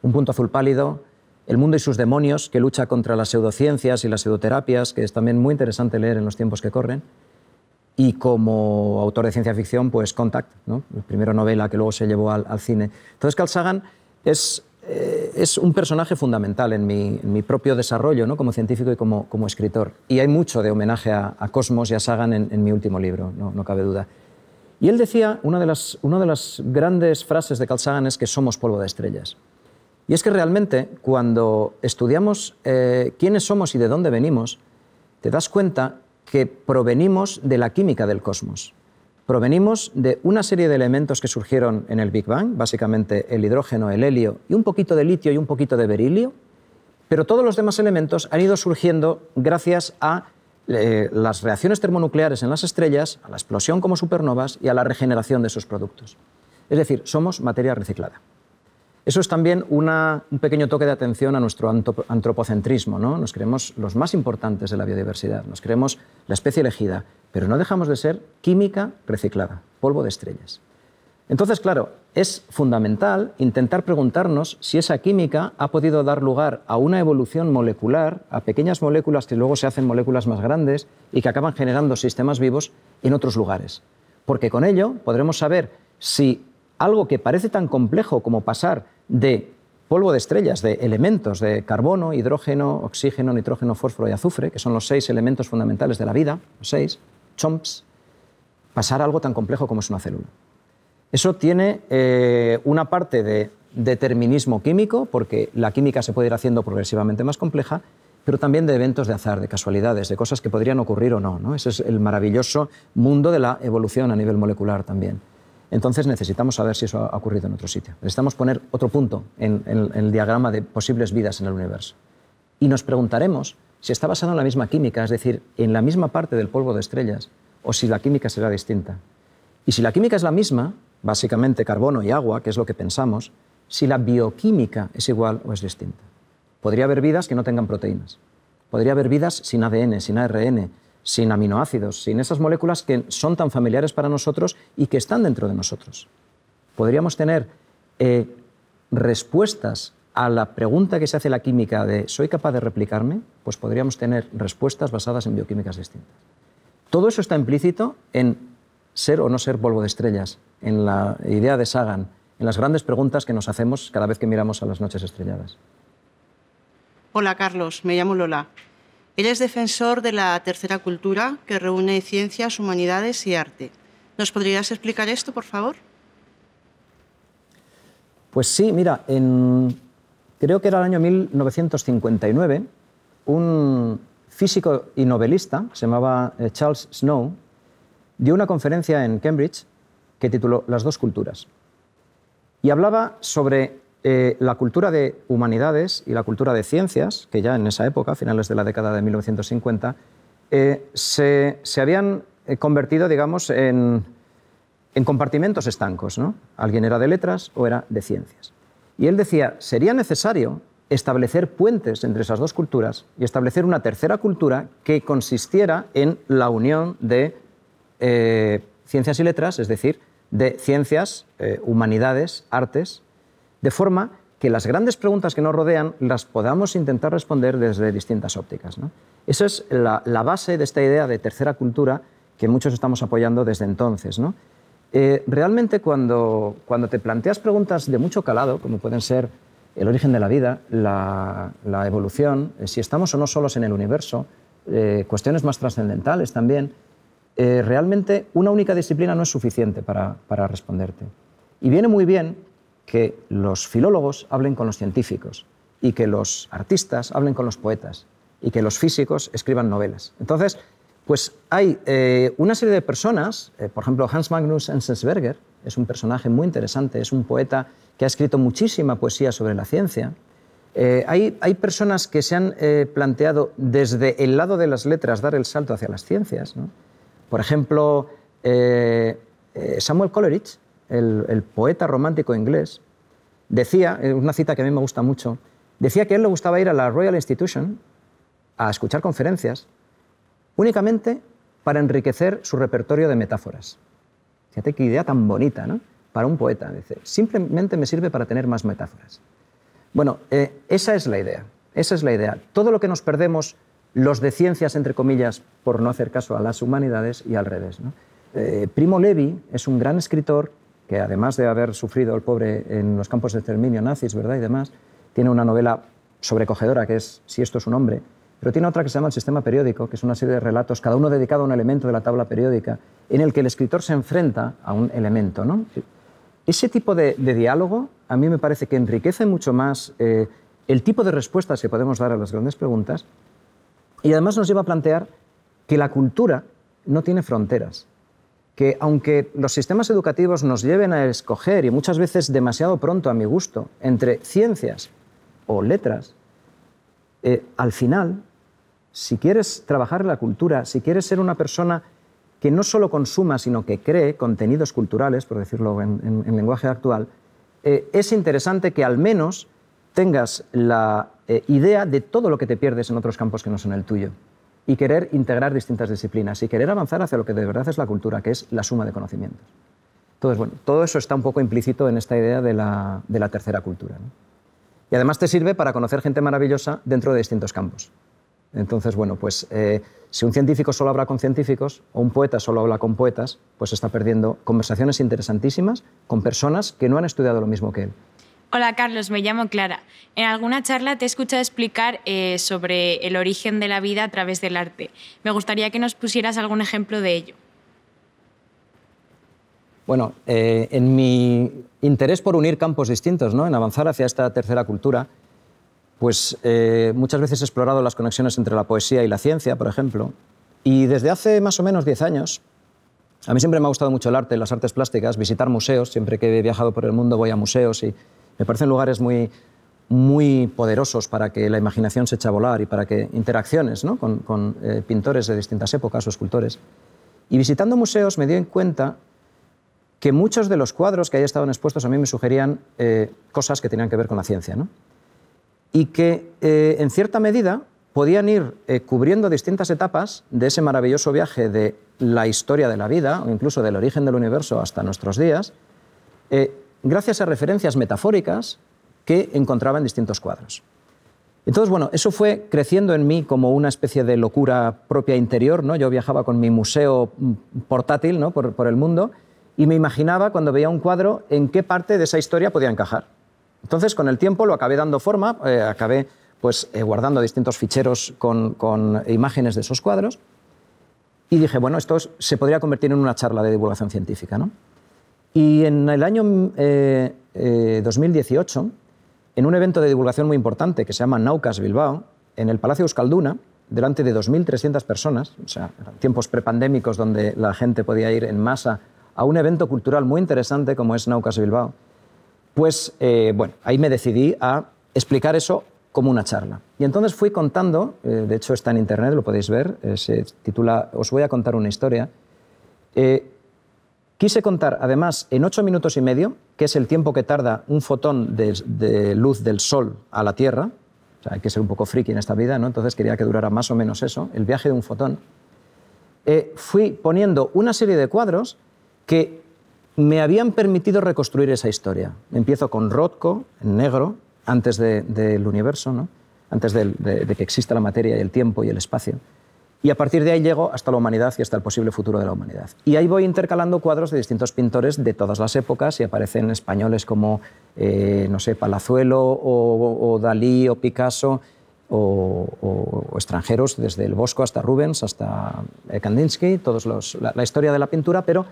Un punto azul pálido, El mundo y sus demonios, que lucha contra las pseudociencias y las pseudoterapias, que es también muy interesante leer en los tiempos que corren. Y como autor de ciencia ficción, pues Contact, ¿no? la primera novela que luego se llevó al, al cine. Entonces, Carl Sagan es eh, es un personaje fundamental en mi, propio desarrollo ¿no? como científico y como, escritor. Y hay mucho de homenaje a, Cosmos y a Sagan en, mi último libro, no, no, cabe duda. Y él decía, una de, las, grandes frases de Carl Sagan es que somos polvo de estrellas. Y es que realmente cuando estudiamos eh, quiénes somos y de dónde venimos, te das cuenta que provenimos de la química del cosmos. Provenimos de una serie de elementos que surgieron en el Big Bang, básicamente el hidrógeno, el helio y un poquito de litio y un poquito de berilio, pero todos los demás elementos han ido surgiendo gracias a eh, las reacciones termonucleares en las estrellas, a la explosión como supernovas y a la regeneración de sus productos. Es decir, somos materia reciclada. Eso es también un pequeño toque de atención a nuestro antropocentrismo. ¿no? Nos creemos los más importantes de la biodiversidad, nos creemos la especie elegida, pero no dejamos de ser química reciclada, polvo de estrellas. Entonces, claro, es fundamental intentar preguntarnos si esa química ha podido dar lugar a una evolución molecular, a pequeñas moléculas que luego se hacen moléculas más grandes y que acaban generando sistemas vivos en otros lugares. Porque con ello podremos saber si algo que parece tan complejo como pasar de polvo de estrellas, de elementos de carbono, hidrógeno, oxígeno, nitrógeno, fósforo y azufre, que son los seis elementos fundamentales de la vida, los seis, chomps, pasar algo tan complejo como es una célula. Eso tiene eh, una parte de determinismo químico, porque la química se puede ir haciendo progresivamente más compleja, pero también de eventos de azar, de casualidades, de cosas que podrían ocurrir o ¿no? Ese es el maravilloso mundo de la evolución a nivel molecular también entonces necesitamos saber si eso ha ocurrido en otro sitio. Necesitamos poner otro punto en, el diagrama de posibles vidas en el universo. Y nos preguntaremos si está basado en la misma química, es decir, en la misma parte del polvo de estrellas, o si la química será distinta. Y si la química es la misma, básicamente carbono y agua, que es lo que pensamos, si la bioquímica es igual o es distinta. Podría haber vidas que no tengan proteínas. Podría haber vidas sin ADN, sin ARN, sin aminoácidos, sin esas moléculas que son tan familiares para nosotros y que están dentro de nosotros. Podríamos tener eh, respuestas a la pregunta que se hace la química de ¿soy capaz de replicarme? Pues podríamos tener respuestas basadas en bioquímicas distintas. Todo eso está implícito en ser o no ser polvo de estrellas, en la idea de Sagan, en las grandes preguntas que nos hacemos cada vez que miramos a las noches estrelladas. Hola Carlos, me llamo Lola. Él es defensor de la tercera cultura, que reúne ciencias, humanidades y arte. ¿Nos podrías explicar esto, por favor? Pues sí, mira, creo que era el año 1959, un físico y novelista, se llamaba eh, Charles Snow, dio una conferencia en Cambridge que tituló Las dos culturas. Y hablaba sobre eh, la cultura de humanidades y la cultura de ciencias, que ya en esa época, a finales de la década de 1950, eh, se, se, habían eh, convertido, digamos, en, compartimentos estancos. ¿no? Alguien era de letras o era de ciencias. Y él decía, sería necesario establecer puentes entre esas dos culturas y establecer una tercera cultura que consistiera en la unión de ciencias y letras, es decir, de ciencias, humanidades, artes de forma que las grandes preguntas que nos rodean las podamos intentar responder desde distintas ópticas. Esa es la, base de esta idea de tercera cultura que muchos estamos apoyando desde entonces. Eh, realmente cuando, te planteas preguntas de mucho calado, como pueden ser el origen de la vida, la, evolución, eh, si estamos o no solos en el universo, eh, cuestiones más trascendentales también, realmente una única disciplina no es suficiente para responderte. Y viene muy bien que los filólogos hablen con los científicos y que los artistas hablen con los poetas y que los físicos escriban novelas. Entonces, pues hay eh, una serie de personas, eh, por ejemplo Hans Magnus Enzensberger, es un personaje muy interesante, es un poeta que ha escrito muchísima poesía sobre la ciencia. Eh, hay, personas que se han planteado desde el lado de las letras dar el salto hacia las ciencias. Por ejemplo, Samuel Coleridge, el, poeta romántico inglés, decía, una cita que a mí me gusta mucho, decía que él le gustaba ir a la Royal Institution a escuchar conferencias únicamente para enriquecer su repertorio de metáforas. Fíjate qué idea tan bonita, ¿no? Para un poeta. Dice, simplemente me sirve para tener más metáforas. Bueno, eh, esa es la idea. Esa es la idea. Todo lo que nos perdemos los de ciencias, entre comillas, por no hacer caso a las humanidades y al revés. Eh, Primo Levi es un gran escritor que además de haber sufrido el pobre en los campos de exterminio nazis, ¿verdad? Y demás, tiene una novela sobrecogedora que es Si esto es un hombre, pero tiene otra que se llama El sistema periódico, que es una serie de relatos, cada uno dedicado a un elemento de la tabla periódica, en el que el escritor se enfrenta a un elemento, Ese tipo de, diálogo a mí me parece que enriquece mucho más eh, el tipo de respuestas que podemos dar a las grandes preguntas y además nos lleva a plantear que la cultura no tiene fronteras que aunque los sistemas educativos nos lleven a escoger, y muchas veces demasiado pronto a mi gusto, entre ciencias o letras, eh, al final, si quieres trabajar la cultura, si quieres ser una persona que no solo consuma, sino que cree contenidos culturales, por decirlo en, lenguaje actual, eh, es interesante que al menos tengas la eh, idea de todo lo que te pierdes en otros campos que no son el tuyo y querer integrar distintas disciplinas y querer avanzar hacia lo que de verdad es la cultura, que es la suma de conocimientos. Entonces, bueno, todo eso está un poco implícito en esta idea de la, tercera cultura. Y además te sirve para conocer gente maravillosa dentro de distintos campos. Entonces, bueno, pues eh, si un científico solo habla con científicos o un poeta solo habla con poetas, pues está perdiendo conversaciones interesantísimas con personas que no han estudiado lo mismo que él. Hola Carlos, me llamo Clara. En alguna charla te he escuchado explicar eh, sobre el origen de la vida a través del arte. Me gustaría que nos pusieras algún ejemplo de ello. Bueno, eh, en mi interés por unir campos distintos, ¿no? en avanzar hacia esta tercera cultura, pues eh, muchas veces he explorado las conexiones entre la poesía y la ciencia, por ejemplo, y desde hace más o menos 10 años, a mí siempre me ha gustado mucho el arte, las artes plásticas, visitar museos, siempre que he viajado por el mundo voy a museos y me parecen lugares muy, muy poderosos para que la imaginación se eche a volar y para que interacciones con, eh, pintores de distintas épocas o escultores. Y visitando museos me di cuenta que muchos de los cuadros que ahí estaban expuestos a mí me sugerían eh, cosas que tenían que ver con la ciencia. Y que, eh, en cierta medida, podían ir cubriendo distintas etapas de ese maravilloso viaje de la historia de la vida, o incluso del origen del universo hasta nuestros días, gracias a referencias metafóricas que encontraba en distintos cuadros. Entonces, bueno, eso fue creciendo en mí como una especie de locura propia interior, ¿no? Yo viajaba con mi museo portátil, por, el mundo y me imaginaba cuando veía un cuadro en qué parte de esa historia podía encajar. Entonces, con el tiempo lo acabé dando forma, eh, acabé pues, eh, guardando distintos ficheros con, imágenes de esos cuadros y dije, bueno, esto se podría convertir en una charla de divulgación científica. ¿no? Y en el año 2018, eh, eh, en un evento de divulgación muy importante que se llama Naucas Bilbao, en el Palacio Euskalduna, delante de 2.300 personas, o sea, tiempos prepandémicos donde la gente podía ir en masa a un evento cultural muy interesante como es Naucas Bilbao, pues eh, bueno, ahí me decidí a explicar eso como una charla. Y entonces fui contando, de hecho está en internet, lo podéis ver, se titula Os voy a contar una historia, Quise contar, además, en ocho minutos y medio, que es el tiempo que tarda un fotón de, luz del Sol a la Tierra. hay que ser un poco friki en esta vida, ¿no? Entonces quería que durara más o menos eso, el viaje de un fotón. Eh, fui poniendo una serie de cuadros que me habían permitido reconstruir esa historia. Empiezo con Rotko, en negro, antes del universo, ¿no? antes de que exista la materia y el tiempo y el espacio. Y a partir de ahí llego hasta la humanidad y hasta el posible futuro de la humanidad. Y ahí voy intercalando cuadros de distintos pintores de todas las épocas y aparecen españoles como, eh, no sé, Palazuelo o, Dalí o Picasso o, extranjeros, desde el Bosco hasta Rubens, hasta eh, Kandinsky, todos la, historia de la pintura, pero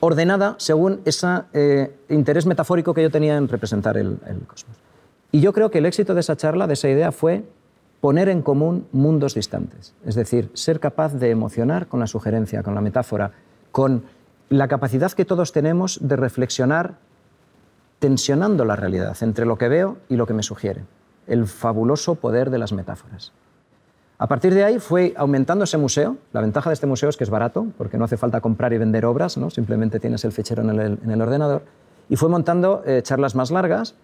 ordenada según ese eh, interés metafórico que yo tenía en representar el cosmos. Y yo creo que el éxito de esa charla, de esa idea, fue poner en común mundos distantes, es decir, ser capaz de emocionar con la sugerencia, con la metáfora, con la capacidad que todos tenemos de reflexionar tensionando la realidad entre lo que veo y lo que me sugiere, el fabuloso poder de las metáforas. A partir de ahí fue aumentando ese museo. La ventaja de este museo es que es barato, porque no hace falta comprar y vender obras, ¿no? simplemente tienes el fichero en el, ordenador. Y fue montando eh, charlas más largas,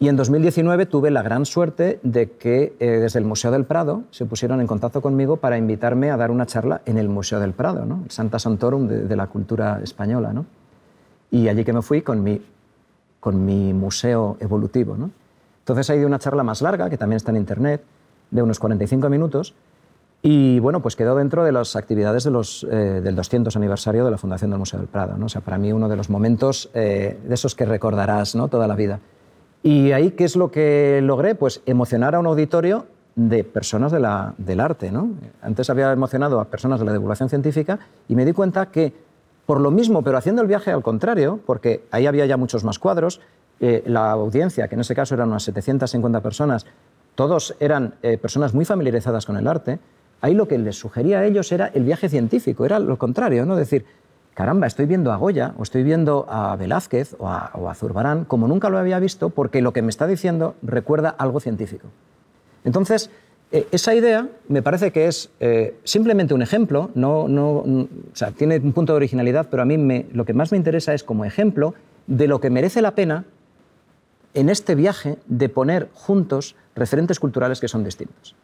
y en 2019 tuve la gran suerte de que eh, desde el Museo del Prado se pusieron en contacto conmigo para invitarme a dar una charla en el Museo del Prado, el Santa Santorum de, la cultura española. Y allí que me fui con mi, con mi museo evolutivo. Entonces ahí di una charla más larga, que también está en Internet, de unos 45 minutos, y bueno, pues quedó dentro de las actividades eh, del 200 aniversario de la Fundación del Museo del Prado. O sea, para mí uno de los momentos eh, de esos que recordarás toda la vida. Y ahí, ¿qué es lo que logré? Pues emocionar a un auditorio de personas del arte. ¿no? Antes había emocionado a personas de la divulgación científica y me di cuenta que, por lo mismo, pero haciendo el viaje al contrario, porque ahí había ya muchos más cuadros, eh, la audiencia, que en ese caso eran unas 750 personas, todos eran eh, personas muy familiarizadas con el arte, ahí lo que les sugería a ellos era el viaje científico, era lo contrario, ¿no? decir, caramba, estoy viendo a Goya o estoy viendo a Velázquez o a, Zurbarán como nunca lo había visto porque lo que me está diciendo recuerda algo científico. Entonces, eh, esa idea me parece que es eh, simplemente un ejemplo, no, no, o sea, tiene un punto de originalidad, pero a mí lo que más me interesa es como ejemplo de lo que merece la pena en este viaje de poner juntos referentes culturales que son distintos.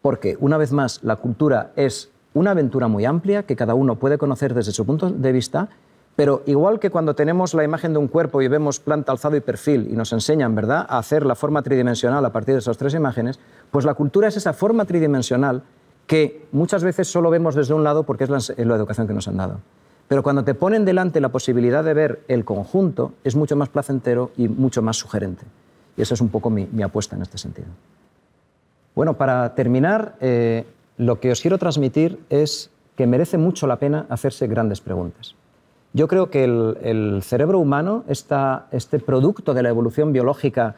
Porque, una vez más, la cultura es una aventura muy amplia que cada uno puede conocer desde su punto de vista, pero igual que cuando tenemos la imagen de un cuerpo y vemos planta, alzado y perfil y nos enseñan, ¿verdad?, a hacer la forma tridimensional a partir de esas tres imágenes, pues la cultura es esa forma tridimensional que muchas veces solo vemos desde un lado porque es la, educación que nos han dado. Pero cuando te ponen delante la posibilidad de ver el conjunto, es mucho más placentero y mucho más sugerente. Y esa es un poco mi, apuesta en este sentido. Bueno, para terminar, eh, lo que os quiero transmitir es que merece mucho la pena hacerse grandes preguntas. Yo creo que el, cerebro humano, este producto de la evolución biológica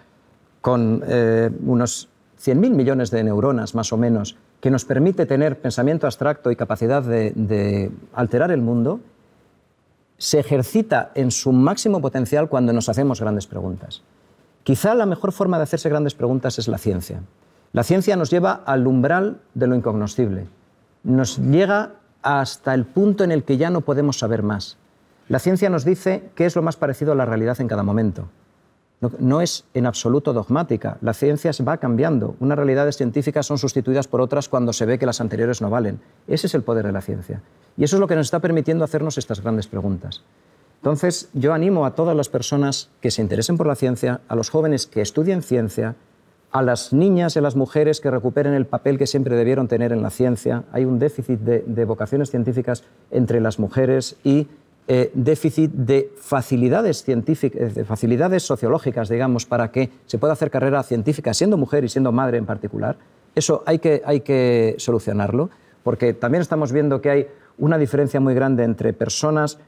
con eh, unos 100.000 millones de neuronas más o menos, que nos permite tener pensamiento abstracto y capacidad de alterar el mundo, se ejercita en su máximo potencial cuando nos hacemos grandes preguntas. Quizá la mejor forma de hacerse grandes preguntas es la ciencia. La ciencia nos lleva al umbral de lo incognoscible, nos llega hasta el punto en el que ya no podemos saber más. La ciencia nos dice qué es lo más parecido a la realidad en cada momento. No, es en absoluto dogmática. La ciencia va cambiando. Unas realidades científicas son sustituidas por otras cuando se ve que las anteriores no valen. Ese es el poder de la ciencia. Y eso es lo que nos está permitiendo hacernos estas grandes preguntas. Entonces, yo animo a todas las personas que se interesen por la ciencia, a los jóvenes que estudien ciencia, a las niñas y a las mujeres que recuperen el papel que siempre debieron tener en la ciencia. Hay un déficit de, vocaciones científicas entre las mujeres y eh, déficit de facilidades científicas, eh, de facilidades sociológicas, digamos, para que se pueda hacer carrera científica siendo mujer y siendo madre en particular. Eso hay que, hay que solucionarlo, porque también estamos viendo que hay una diferencia muy grande entre personas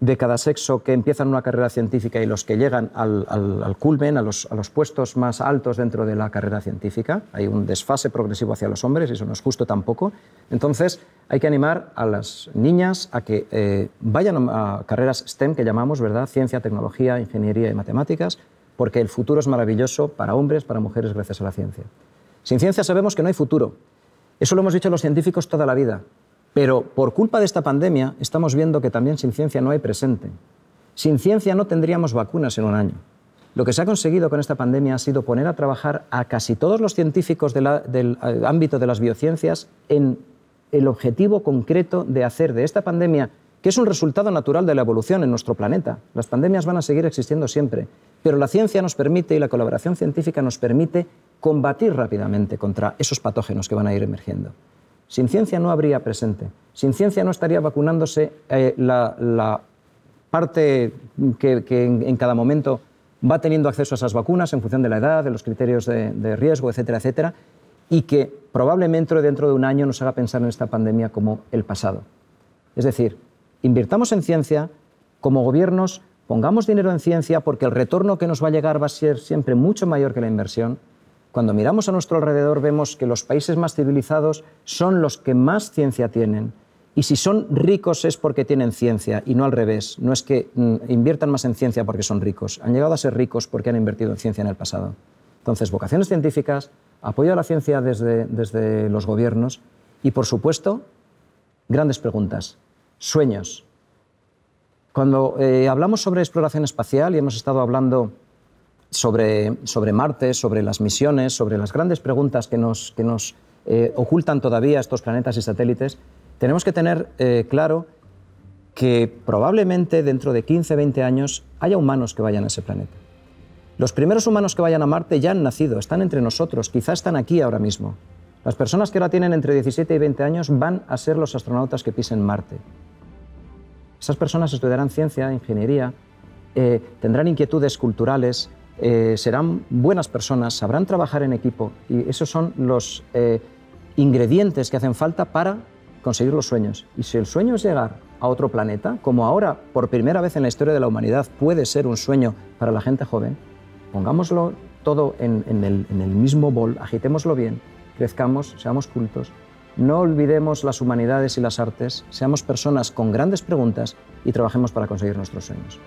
de cada sexo que empiezan una carrera científica y los que llegan al, culmen, a los, puestos más altos dentro de la carrera científica. Hay un desfase progresivo hacia los hombres y eso no es justo tampoco. Entonces, hay que animar a las niñas a que eh, vayan a carreras STEM que llamamos, ¿verdad? Ciencia, tecnología, ingeniería y matemáticas, porque el futuro es maravilloso para hombres, para mujeres, gracias a la ciencia. Sin ciencia sabemos que no hay futuro. Eso lo hemos dicho los científicos toda la vida. Pero por culpa de esta pandemia estamos viendo que también sin ciencia no hay presente. Sin ciencia no tendríamos vacunas en un año. Lo que se ha conseguido con esta pandemia ha sido poner a trabajar a casi todos los científicos del eh, ámbito de las biociencias en el objetivo concreto de hacer de esta pandemia, que es un resultado natural de la evolución en nuestro planeta, las pandemias van a seguir existiendo siempre, pero la ciencia nos permite y la colaboración científica nos permite combatir rápidamente contra esos patógenos que van a ir emergiendo. Sin ciencia no habría presente. Sin ciencia no estaría vacunándose eh, la, parte que, en, cada momento va teniendo acceso a esas vacunas en función de la edad, de los criterios de, de riesgo, etcétera, etcétera, y que probablemente dentro de un año nos haga pensar en esta pandemia como el pasado. Es decir, invirtamos en ciencia, como gobiernos pongamos dinero en ciencia porque el retorno que nos va a llegar va a ser siempre mucho mayor que la inversión cuando miramos a nuestro alrededor vemos que los países más civilizados son los que más ciencia tienen. Y si son ricos es porque tienen ciencia y no al revés. No es que mm, inviertan más en ciencia porque son ricos. Han llegado a ser ricos porque han invertido en ciencia en el pasado. Entonces, vocaciones científicas, apoyo a la ciencia desde, los gobiernos y, por supuesto, grandes preguntas, sueños. Cuando eh, hablamos sobre exploración espacial y hemos estado hablando sobre, Marte, sobre las misiones, sobre las grandes preguntas que nos, eh, ocultan todavía estos planetas y satélites, tenemos que tener eh, claro que probablemente dentro de 15, 20 años haya humanos que vayan a ese planeta. Los primeros humanos que vayan a Marte ya han nacido, están entre nosotros, quizás están aquí ahora mismo. Las personas que ahora tienen entre 17 y 20 años van a ser los astronautas que pisen Marte. Esas personas estudiarán ciencia, ingeniería, eh, tendrán inquietudes culturales, eh, serán buenas personas, sabrán trabajar en equipo y esos son los eh, ingredientes que hacen falta para conseguir los sueños. Y si el sueño es llegar a otro planeta, como ahora por primera vez en la historia de la humanidad puede ser un sueño para la gente joven, pongámoslo todo en el mismo bol, agitémoslo bien, crezcamos, seamos cultos no olvidemos las humanidades y las artes, seamos personas con grandes preguntas y trabajemos para conseguir nuestros sueños.